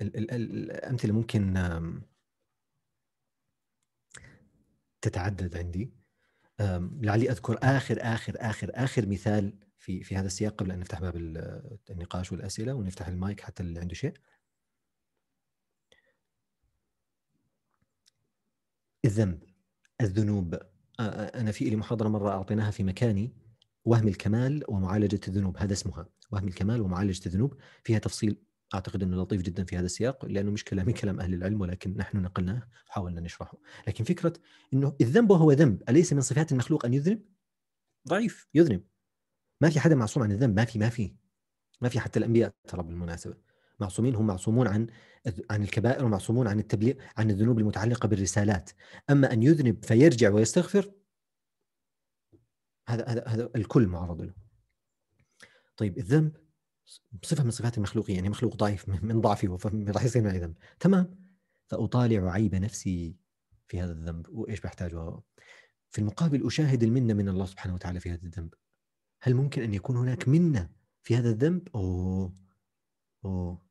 الأمثلة ممكن تتعدد عندي لعلي أذكر آخر آخر آخر آخر مثال في في هذا السياق قبل أن نفتح باب النقاش والأسئلة ونفتح المايك حتى اللي عنده شيء الذنب الذنوب أنا في لي محاضرة مرة أعطيناها في مكاني وهم الكمال ومعالجة الذنوب هذا اسمها وهم الكمال ومعالجة الذنوب فيها تفصيل أعتقد أنه لطيف جدا في هذا السياق لأنه مش كلام من كلام أهل العلم ولكن نحن نقلناه وحاولنا نشرحه لكن فكرة أنه الذنب وهو ذنب أليس من صفات المخلوق أن يذنب؟ ضعيف يذنب ما في حدا معصوم عن الذنب ما في ما في ما في حتى الأنبياء ترى بالمناسبة معصومين هم معصومون عن عن الكبائر ومعصومون عن التبليغ عن الذنوب المتعلقه بالرسالات اما ان يذنب فيرجع ويستغفر هذا هذا هذا الكل معرض له طيب الذنب صفه من صفات المخلوقين يعني مخلوق ضعيف من ضعفه راح يصير معي ذنب تمام فاطالع عيب نفسي في هذا الذنب وايش بحتاجه في المقابل اشاهد المنه من الله سبحانه وتعالى في هذا الذنب هل ممكن ان يكون هناك منه في هذا الذنب؟ اوه اوه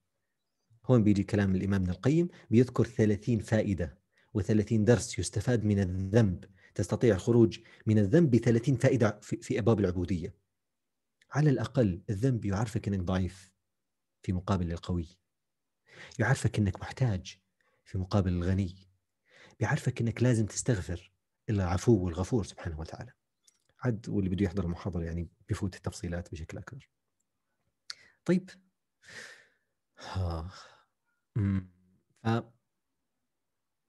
هون بيجي كلام الإمام ابن القيم بيذكر 30 فائدة و30 درس يستفاد من الذنب تستطيع الخروج من الذنب ب 30 فائدة في أبواب العبودية على الأقل الذنب يعرفك أنك ضعيف في مقابل القوي يعرفك أنك محتاج في مقابل الغني بيعرفك أنك لازم تستغفر إلا عفو والغفور سبحانه وتعالى عد واللي بده يحضر المحاضرة يعني بفوت التفصيلات بشكل أكبر طيب آه. ف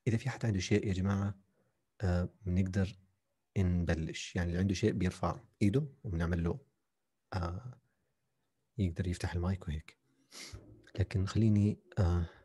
اذا في حد عنده شيء يا جماعه آه، بنقدر آه نبلش يعني اللي عنده شيء بيرفع ايده وبنعمل له آه يقدر يفتح المايك وهيك لكن خليني آه